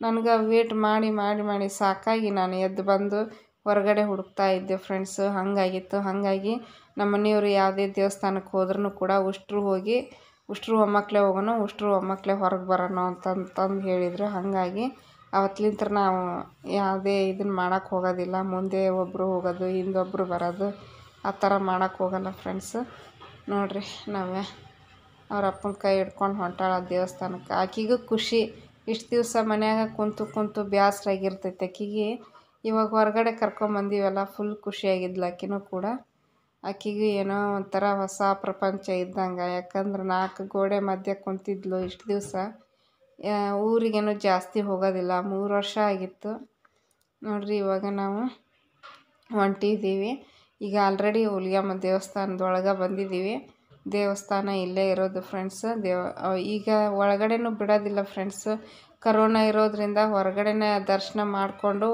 ನನಗೆ ವೇಟ್ ಮಾಡಿ ಮಾಡಿ ಮಾಡಿ ಸಾಕಾಗಿ ನಾನು ಎದ್ದು ಬಂದು ಹೊರಗಡೆ ಹುಡುಕ್ತಾ ಇದ್ದೆ ಫ್ರೆಂಡ್ಸು ಹಾಗಾಗಿತ್ತು ಹಾಗಾಗಿ ನಮ್ಮ ಮನೆಯವರು ಯಾವುದೇ ದೇವಸ್ಥಾನಕ್ಕೆ ಹೋದ್ರೂ ಕೂಡ ಉಷ್ಟ್ರು ಹೋಗಿ ಉಷ್ಟ್ರು ಒಮ್ಮಕ್ಕಲೇ ಹೋಗೋಣ ಉಷ್ಟ್ರು ಒಮ್ಮಕ್ಕಲೇ ಹೊರಗೆ ಬರೋಣ ಅಂತಂತಂದು ಹೇಳಿದರು ಹಾಗಾಗಿ ಅವತ್ಲಿಂತ್ರ ನಾವು ಯಾವುದೇ ಇದನ್ನು ಮಾಡೋಕ್ಕೆ ಹೋಗೋದಿಲ್ಲ ಮುಂದೆ ಒಬ್ಬರು ಹೋಗೋದು ಹಿಂದೊಬ್ಬರು ಬರೋದು ಆ ಥರ ಮಾಡೋಕ್ಕೆ ಹೋಗೋಲ್ಲ ಫ್ರೆಂಡ್ಸು ನೋಡಿರಿ ನಾವೇ ಅವ್ರ ಅಪ್ಪನ ಕೈ ಹಿಡ್ಕೊಂಡು ಹೊಂಟಾಳ ದೇವಸ್ಥಾನಕ್ಕೆ ಆಕಿಗೂ ಖುಷಿ ಇಷ್ಟು ದಿವಸ ಮನ್ಯಾಗ ಕುಂತು ಕುಂತು ಬೇಸರಾಗಿರ್ತೈತೆ ಆಕಿಗೆ ಇವಾಗ ಹೊರಗಡೆ ಕರ್ಕೊಂಬಂದೀವಲ್ಲ ಫುಲ್ ಖುಷಿಯಾಗಿದ್ಲು ಆಕಿನೂ ಕೂಡ ಆಕಿಗೂ ಏನೋ ಒಂಥರ ಹೊಸ ಪ್ರಪಂಚ ಇದ್ದಂಗೆ ಯಾಕಂದ್ರೆ ನಾಲ್ಕು ಗೋಡೆ ಮಧ್ಯ ಕುಂತಿದ್ಲು ಇಷ್ಟು ದಿವಸ ಊರಿಗೇನು ಜಾಸ್ತಿ ಹೋಗೋದಿಲ್ಲ ಮೂರು ವರ್ಷ ಆಗಿತ್ತು ನೋಡ್ರಿ ಇವಾಗ ನಾವು ಹೊಂಟಿದ್ದೀವಿ ಈಗ ಆಲ್ರೆಡಿ ಹುಲಿಯಮ್ಮ ದೇವಸ್ಥಾನದೊಳಗೆ ಬಂದಿದ್ದೀವಿ ದೇವಸ್ಥಾನ ಇಲ್ಲೇ ಇರೋದು ಫ್ರೆಂಡ್ಸ್ ದೇವ ಈಗ ಒಳಗಡೆನೂ ಬಿಡೋದಿಲ್ಲ ಫ್ರೆಂಡ್ಸ್ ಕರೋನಾ ಇರೋದ್ರಿಂದ ಹೊರಗಡೆನೇ ದರ್ಶನ ಮಾಡಿಕೊಂಡು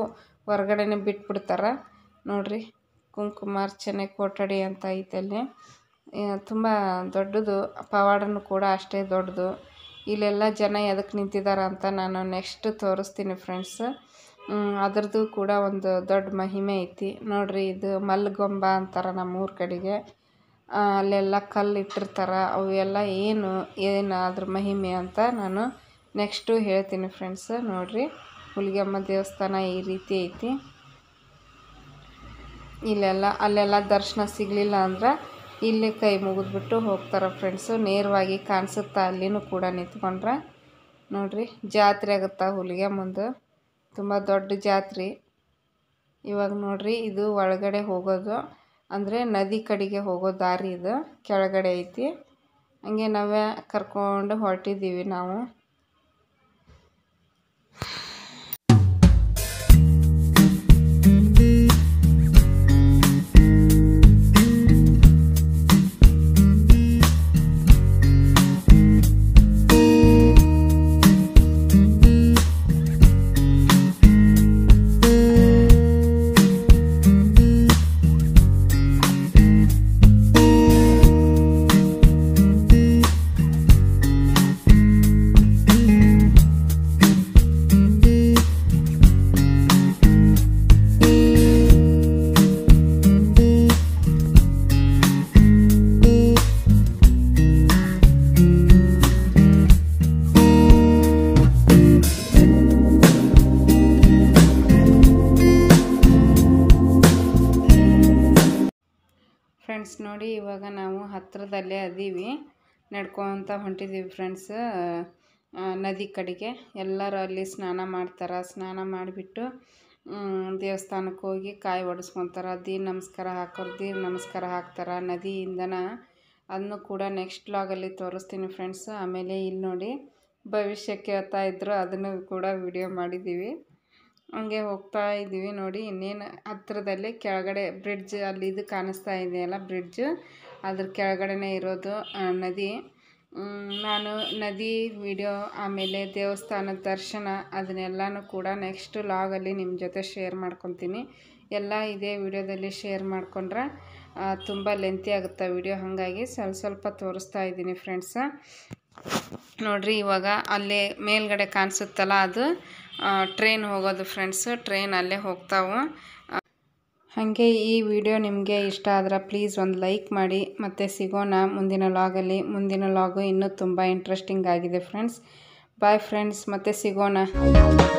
ಹೊರಗಡೆನೆ ಬಿಟ್ಬಿಡ್ತಾರೆ ನೋಡಿರಿ ಕುಂಕುಮಾರ್ಚನೆ ಕೊಠಡಿ ಅಂತ ಐತೆ ಅಲ್ಲಿ ತುಂಬ ದೊಡ್ಡದು ಪವಾಡನೂ ಕೂಡ ಅಷ್ಟೇ ದೊಡ್ಡದು ಇಲ್ಲೆಲ್ಲ ಜನ ಎದಕ್ಕೆ ನಿಂತಿದ್ದಾರೆ ಅಂತ ನಾನು ನೆಕ್ಸ್ಟ್ ತೋರಿಸ್ತೀನಿ ಫ್ರೆಂಡ್ಸ್ ಅದರದ್ದು ಕೂಡ ಒಂದು ದೊಡ್ಡ ಮಹಿಮೆ ಐತಿ ನೋಡಿರಿ ಇದು ಮಲ್ಗೊಂಬ ಅಂತಾರೆ ಊರ ಕಡೆಗೆ ಅಲ್ಲೆಲ್ಲ ಕಲ್ಲು ಇಟ್ಟಿರ್ತಾರೆ ಅವೆಲ್ಲ ಏನು ಏನು ಅದ್ರ ಮಹಿಮೆ ಅಂತ ನಾನು ನೆಕ್ಸ್ಟು ಹೇಳ್ತೀನಿ ಫ್ರೆಂಡ್ಸ್ ನೋಡಿರಿ ಹುಲಿಗೆಮ್ಮ ದೇವಸ್ಥಾನ ಈ ರೀತಿ ಐತಿ ಇಲ್ಲೆಲ್ಲ ಅಲ್ಲೆಲ್ಲ ದರ್ಶನ ಸಿಗಲಿಲ್ಲ ಅಂದ್ರೆ ಇಲ್ಲಿ ಕೈ ಮುಗಿದ್ಬಿಟ್ಟು ಹೋಗ್ತಾರೆ ಫ್ರೆಂಡ್ಸು ನೇರವಾಗಿ ಕಾಣಿಸುತ್ತಾ ಅಲ್ಲಿನೂ ಕೂಡ ನಿಂತ್ಕೊಂಡ್ರೆ ನೋಡಿರಿ ಜಾತ್ರೆ ಆಗುತ್ತಾ ಹುಲಿಗೆ ಮುಂದೆ ತುಂಬ ದೊಡ್ಡ ಜಾತ್ರೆ ಇವಾಗ ನೋಡ್ರಿ ಇದು ಒಳಗಡೆ ಹೋಗೋದು ಅಂದರೆ ನದಿ ಕಡೆಗೆ ಹೋಗೋ ದಾರಿ ಇದು ಕೆಳಗಡೆ ಐತಿ ಹಂಗೆ ನಾವೇ ಕರ್ಕೊಂಡು ಹೊರಟಿದ್ದೀವಿ ನಾವು ಹತ್ರದಲ್ಲೇ ಅದೀವಿ ನಡ್ಕೊತ ಹೊಂಟಿದ್ದೀವಿ ಫ್ರೆಂಡ್ಸ್ ನದಿ ಕಡೆಗೆ ಎಲ್ಲರೂ ಅಲ್ಲಿ ಸ್ನಾನ ಮಾಡ್ತಾರೆ ಸ್ನಾನ ಮಾಡಿಬಿಟ್ಟು ದೇವಸ್ಥಾನಕ್ಕೆ ಹೋಗಿ ಕಾಯಿ ಒಡಿಸ್ಕೊತಾರೆ ದೀರ್ ನಮಸ್ಕಾರ ಹಾಕೋರು ದೀರ್ ನಮಸ್ಕಾರ ಹಾಕ್ತಾರೆ ನದಿಯಿಂದನ ಅದನ್ನು ಕೂಡ ನೆಕ್ಸ್ಟ್ ಲಾಗಲ್ಲಿ ತೋರಿಸ್ತೀನಿ ಫ್ರೆಂಡ್ಸ್ ಆಮೇಲೆ ಇಲ್ಲಿ ನೋಡಿ ಭವಿಷ್ಯ ಕೇಳ್ತಾ ಇದ್ರು ಅದನ್ನು ಕೂಡ ವಿಡಿಯೋ ಮಾಡಿದ್ದೀವಿ ಹಂಗೆ ಹೋಗ್ತಾ ಇದ್ದೀವಿ ನೋಡಿ ಇನ್ನೇನು ಹತ್ರದಲ್ಲಿ ಕೆಳಗಡೆ ಬ್ರಿಡ್ಜ್ ಅಲ್ಲಿ ಇದು ಕಾಣಿಸ್ತಾ ಇದೆಯಲ್ಲ ಬ್ರಿಡ್ಜ್ ಅದ್ರ ಕೆಳಗಡೆನೇ ಇರೋದು ನದಿ ನಾನು ನದಿ ವಿಡಿಯೋ ಆಮೇಲೆ ದೇವಸ್ಥಾನದ ದರ್ಶನ ಅದನ್ನೆಲ್ಲನೂ ಕೂಡ ನೆಕ್ಸ್ಟ್ ಲಾಗಲ್ಲಿ ನಿಮ್ಮ ಜೊತೆ ಶೇರ್ ಮಾಡ್ಕೊತೀನಿ ಎಲ್ಲ ಇದೇ ವಿಡಿಯೋದಲ್ಲಿ ಶೇರ್ ಮಾಡಿಕೊಂಡ್ರೆ ತುಂಬ ಲೆಂತಿ ಆಗುತ್ತೆ ವಿಡಿಯೋ ಹಾಗಾಗಿ ಸ್ವಲ್ಪ ಸ್ವಲ್ಪ ತೋರಿಸ್ತಾ ಇದ್ದೀನಿ ಫ್ರೆಂಡ್ಸ ನೋಡಿರಿ ಇವಾಗ ಅಲ್ಲೇ ಮೇಲ್ಗಡೆ ಕಾಣಿಸುತ್ತಲ್ಲ ಅದು ಟ್ರೈನ್ ಹೋಗೋದು ಫ್ರೆಂಡ್ಸು ಟ್ರೈನ್ ಅಲ್ಲೇ ಹೋಗ್ತಾವೆ ಹಾಗೆ ಈ ವಿಡಿಯೋ ನಿಮಗೆ ಇಷ್ಟ ಆದರೆ ಪ್ಲೀಸ್ ಒಂದು ಲೈಕ್ ಮಾಡಿ ಮತ್ತು ಸಿಗೋಣ ಮುಂದಿನ ಲಾಗಲ್ಲಿ ಮುಂದಿನ ಲಾಗು ಇನ್ನೂ ತುಂಬ ಇಂಟ್ರೆಸ್ಟಿಂಗ್ ಆಗಿದೆ ಫ್ರೆಂಡ್ಸ್ ಬಾಯ್ ಫ್ರೆಂಡ್ಸ್ ಮತ್ತು ಸಿಗೋಣ